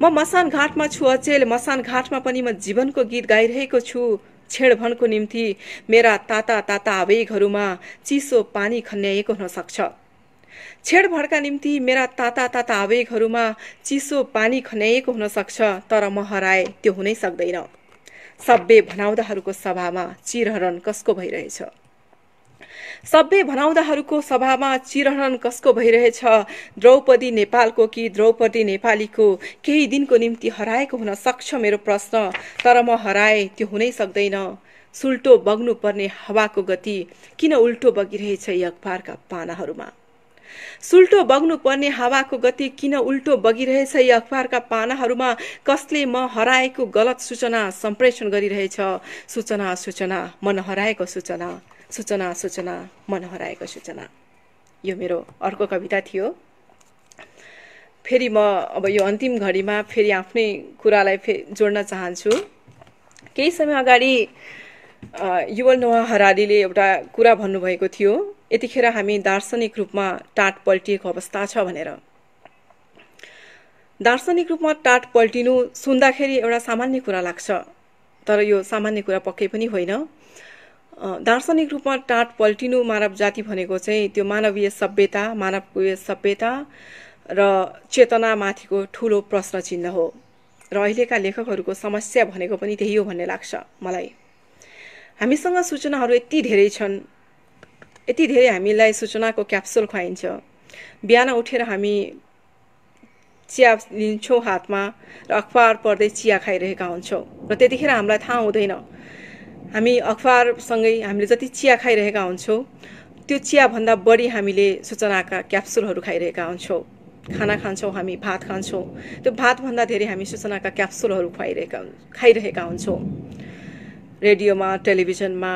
म मसान घाटमा छु अचेल मसान घाटमा पनि म जीवनको गीत गाइरहेको छु छेडभनको निम्ति मेरा ताता ताता आवेगहरूमा चिसो पानी खन्याएको हुन सक्छ छेडभडका निम्ति मेरा ताता ताता आवेगहरूमा चिसो पानी खन्याएको हुन सक्छ तर म हराए त्यो हुनै सक्दैन सबै भनाउँदाहरूको सभामा चिरहरण कसको भइरहेछ सभ्य भनाउँदाहरूको सभामा चिरहरण कसको भइरहेछ द्रौपदी नेपालको कि द्रौपदी नेपालीको केही दिनको निम्ति हराएको हुन सक्छ मेरो प्रश्न तर म हराए त्यो हुनै सक्दैन सुल्टो बग्नु पर्ने हावाको गति किन उल्टो बगिरहेछ यी अखबारका पानाहरूमा सुल्टो बग्नु पर्ने हावाको गति किन उल्टो बगिरहेछ यी अखबारका पानाहरूमा कसले म हराएको गलत सूचना सम्प्रेषण गरिरहेछ सूचना सूचना मन हराएको सूचना सूचना सूचना मन हराएको सूचना यो मेरो अर्को कविता थियो फेरि म अब यो अन्तिम घडीमा फेरि आफ्नै कुरालाई फे जोड्न चाहन्छु केही समय अगाडि युवल नोवा हरालीले एउटा कुरा भन्नुभएको थियो यतिखेर हामी दार्शनिक रूपमा टाट पल्टिएको अवस्था छ भनेर दार्शनिक रूपमा टाट पल्टिनु सुन्दाखेरि एउटा सामान्य कुरा लाग्छ तर यो सामान्य कुरा पक्कै पनि होइन दार्शनिक रूपमा टाट पल्टिनु मानव जाति भनेको चाहिँ त्यो मानवीय सभ्यता मानवीय सभ्यता र चेतनामाथिको ठुलो प्रश्न चिन्ह हो र अहिलेका लेखकहरूको समस्या भनेको पनि त्यही हो भन्ने लाग्छ मलाई हामीसँग सूचनाहरू यति धेरै छन् यति धेरै हामीलाई सूचनाको क्याप्सुल खुवाइन्छ बिहान उठेर हामी चिया लिन्छौँ हातमा र अखबार पढ्दै चिया खाइरहेका हुन्छौँ र त्यतिखेर हामीलाई थाहा हुँदैन हामी अखबारसँगै हामीले जति चिया खाइरहेका हुन्छौँ त्यो चियाभन्दा बढी हामीले सूचनाका क्याप्सुलहरू खाइरहेका हुन्छौँ खाना खान्छौँ हामी भात खान्छौँ त्यो भातभन्दा धेरै हामी सूचनाका क्याप्सुलहरू खुवाइरहेका खाइरहेका हुन्छौँ रेडियोमा टेलिभिजनमा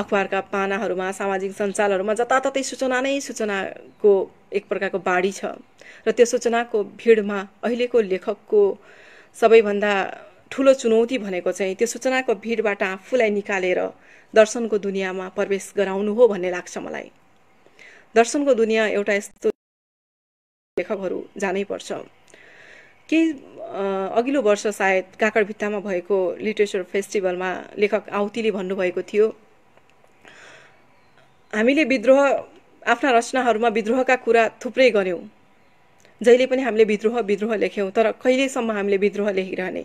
अखबारका पानाहरूमा सामाजिक सञ्जालहरूमा जताततै सूचना नै सूचनाको एक प्रकारको बाढी छ र त्यो सूचनाको भिडमा अहिलेको लेखकको सबैभन्दा ठुलो चुनौती भनेको चाहिँ त्यो सूचनाको भिडबाट आफूलाई निकालेर दर्शनको दुनियाँमा प्रवेश गराउनु हो भन्ने लाग्छ मलाई दर्शनको दुनियाँ एउटा यस्तो लेखकहरू जानैपर्छ केही अघिल्लो वर्ष सायद काकडभित्तामा भएको लिटरेचर फेस्टिभलमा लेखक आउतीले भन्नुभएको थियो हामीले विद्रोह आफ्ना रचनाहरूमा विद्रोहका कुरा थुप्रै गऱ्यौँ जहिले पनि हामीले विद्रोह विद्रोह लेख्यौँ तर कहिलेसम्म हामीले विद्रोह लेखिरहने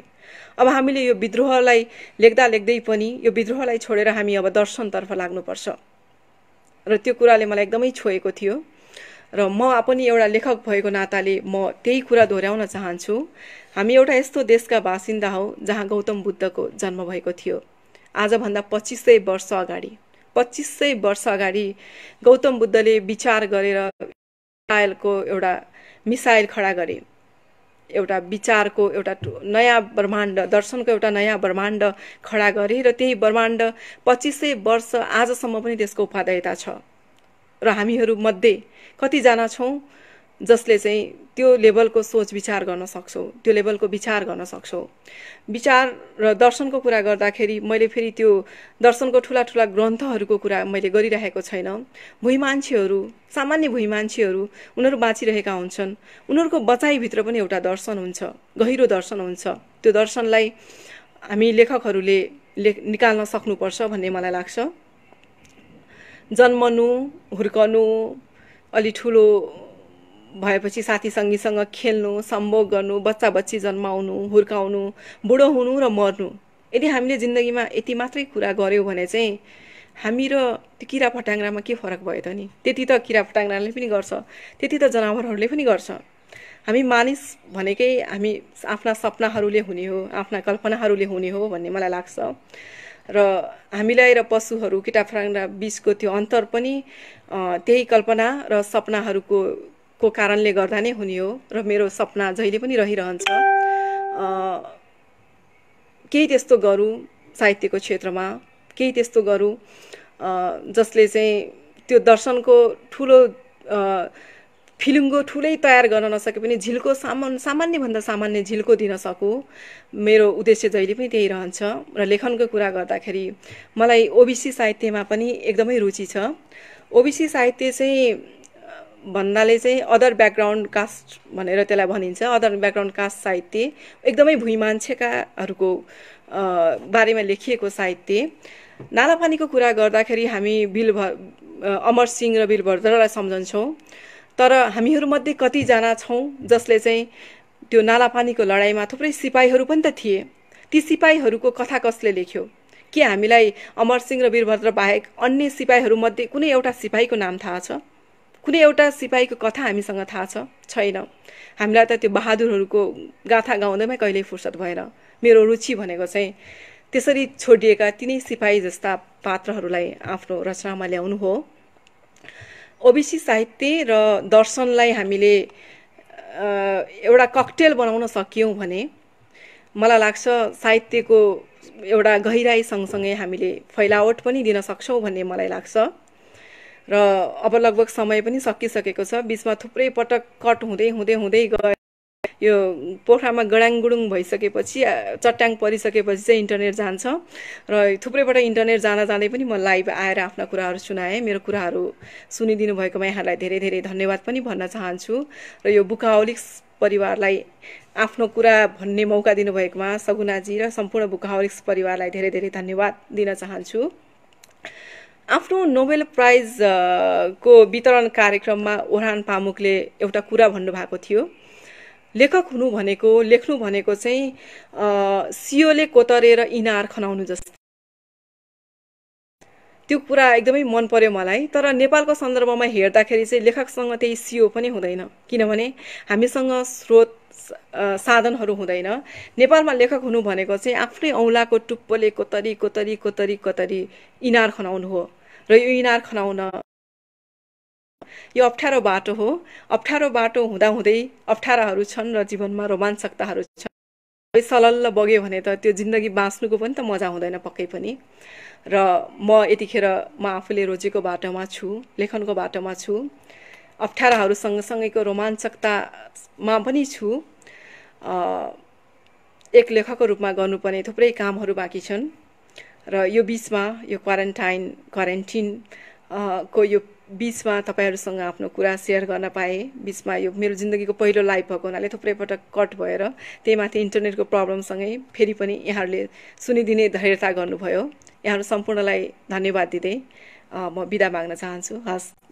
अब हामीले यो विद्रोहलाई लेख्दा लेख्दै पनि यो विद्रोहलाई छोडेर हामी अब दर्शनतर्फ लाग्नुपर्छ र त्यो कुराले मलाई एकदमै छोएको थियो र म पनि एउटा लेखक भएको नाताले म त्यही कुरा दोहोऱ्याउन चाहन्छु हामी एउटा यस्तो देशका बासिन्दा हौ जहाँ गौतम बुद्धको जन्म भएको थियो आजभन्दा पच्चिस सय वर्ष अगाडि पच्चिस सय वर्ष अगाडि गौतम बुद्धले विचार गरेर इजरायलको एउटा मिसाइल खडा गरे एउटा विचारको एउटा नयाँ ब्रह्माण्ड दर्शनको एउटा नयाँ ब्रह्माण्ड खडा गरे र त्यही ब्रह्माण्ड पच्चिस वर्ष आजसम्म पनि त्यसको उपाध्यायता छ र हामीहरूमध्ये कतिजना छौँ जसले चाहिँ त्यो लेभलको सोच विचार गर्न सक्छौँ त्यो लेभलको विचार गर्न सक्छौँ विचार र दर्शनको कुरा गर्दाखेरि मैले फेरि त्यो दर्शनको ठुला ठुला ग्रन्थहरूको कुरा मैले गरिरहेको छैन भुइँ मान्छेहरू सामान्य भुइँ मान्छेहरू उनीहरू बाँचिरहेका हुन्छन् उनीहरूको बचाइभित्र पनि एउटा दर्शन हुन्छ गहिरो दर्शन हुन्छ त्यो दर्शनलाई हामी लेखकहरूले ले निकाल्न सक्नुपर्छ भन्ने मलाई लाग्छ जन्मनु हुर्कनु अलि ठुलो भएपछि साथी सङ्गीसँग खेल्नु सम्भोग गर्नु बच्चा बच्ची जन्माउनु हुर्काउनु बुढो हुनु र मर्नु यदि हामीले जिन्दगीमा यति मात्रै कुरा गऱ्यौँ भने चाहिँ हामी र त्यो किरा फटाङ्ग्रामा के फरक भयो त नि त्यति त किरा फटाङ्ग्राले पनि गर्छ त्यति त जनावरहरूले पनि गर्छ हामी मानिस भनेकै हामी आफ्ना सपनाहरूले हुने हो आफ्ना कल्पनाहरूले हुने हो भन्ने मलाई लाग्छ र हामीलाई र पशुहरू किटा फटाङ्ग्रा बिचको त्यो अन्तर पनि त्यही कल्पना र सपनाहरूको को कारणले गर्दा नै हुने हो र मेरो सपना जहिले पनि रहिरहन्छ केही त्यस्तो गरौँ साहित्यको क्षेत्रमा केही त्यस्तो गरौँ जसले चाहिँ त्यो दर्शनको ठुलो फिल्मको ठुलै तयार गर्न नसके पनि झिल्को सामान सामान्यभन्दा सामान्य झिल्को दिन सकु मेरो उद्देश्य जहिले पनि त्यही रहन्छ र लेखनको कुरा गर्दाखेरि मलाई ओबिसी साहित्यमा पनि एकदमै रुचि छ ओबिसी साहित्य चाहिँ भन्नाले चाहिँ अदर ब्याकग्राउन्ड कास्ट भनेर त्यसलाई भनिन्छ अदर ब्याकग्राउन्ड कास्ट साहित्य एकदमै भुइँ मान्छेकाहरूको बारेमा लेखिएको साहित्य नालापानीको कुरा गर्दाखेरि हामी बिल अमर सिंह र वीरभद्रलाई सम्झन्छौँ तर हामीहरूमध्ये कतिजना छौँ जसले चाहिँ त्यो नालापानीको लडाइँमा थुप्रै सिपाहीहरू पनि त थिए ती सिपाहीहरूको कथा कसले लेख्यो के हामीलाई अमरसिंह र वीरभद्र बाहेक अन्य सिपाहीहरूमध्ये कुनै एउटा सिपाहीको नाम थाहा छ कुनै एउटा सिपाहीको कथा हामीसँग थाहा छ छैन हामीलाई त त्यो बहादुरहरूको गाथा गाउँदैमै कहिल्यै फुर्सद भएन मेरो रुचि भनेको चाहिँ त्यसरी छोडिएका तिनै सिपाही जस्ता पात्रहरूलाई आफ्नो रचनामा ल्याउनु हो ओबिसी साहित्य र दर्शनलाई हामीले एउटा ककटेल बनाउन सक्यौँ भने मलाई लाग्छ साहित्यको एउटा गहिराई सँगसँगै हामीले फैलावट पनि दिन सक्छौँ भन्ने मलाई लाग्छ र अब लगभग समय पनि सकिसकेको छ बिचमा थुप्रै पटक कट हुँदै हुँदै हुँदै गए यो पोखरामा गडाङगुडुङ भइसकेपछि चट्ट्याङ परिसकेपछि चाहिँ इन्टरनेट जान्छ र थुप्रैबाट इन्टरनेट जाँदा जाँदै पनि म लाइभ आएर आफ्ना कुराहरू सुनाएँ मेरो कुराहरू सुनिदिनु भएकोमा यहाँलाई धेरै धेरै धन्यवाद पनि भन्न चाहन्छु र यो बुकाओलिक्स परिवारलाई आफ्नो कुरा भन्ने मौका दिनुभएकोमा सगुनाजी र सम्पूर्ण बुकाओलिक्स परिवारलाई धेरै धेरै धन्यवाद दिन चाहन्छु आफ्नो नोबेल प्राइज को वितरण कार्यक्रममा ओरान पामुकले एउटा कुरा भन्नुभएको थियो लेखक हुनु भनेको लेख्नु भनेको चाहिँ सियोले कोतरेर इनार खनाउनु जस्तो त्यो कुरा एकदमै मन पर्यो मलाई तर नेपालको सन्दर्भमा हेर्दाखेरि चाहिँ लेखकसँग त्यही सियो पनि हुँदैन किनभने हामीसँग स्रोत साधनहरू हुँदैन नेपालमा लेखक हुनु भनेको चाहिँ आफ्नै औँलाको टुप्पोले कोतरी कोतरी कोतरी कोतरी इनार खनाउनु हो र यो इनार खनाउन यो अप्ठ्यारो बाटो हो अप्ठ्यारो बाटो हुँदाहुँदै अप्ठ्याराहरू छन् र जीवनमा रोमाञ्चकताहरू छन् सलल्ल बग्यो भने त त्यो जिन्दगी बाँच्नुको पनि त मजा हुँदैन पक्कै पनि र म यतिखेर म आफूले रोजेको बाटोमा छु लेखनको बाटोमा छु अप्ठ्याराहरू सँगसँगैको रोमाञ्चकतामा पनि छु एक लेखकको रूपमा गर्नुपर्ने थुप्रै कामहरू बाँकी छन् र यो बिचमा यो क्वारेन्टाइन क्वारेन्टिन को यो बिचमा तपाईँहरूसँग आफ्नो कुरा सेयर गर्न पाएँ बिचमा यो मेरो जिन्दगीको पहिलो लाइफ भएको हुनाले थुप्रै पटक कट भएर त्यही माथि इन्टरनेटको प्रब्लमसँगै फेरि पनि यहाँहरूले सुनिदिने धैर्यता गर्नुभयो यहाँहरू सम्पूर्णलाई धन्यवाद दिँदै म बिदा माग्न चाहन्छु हस्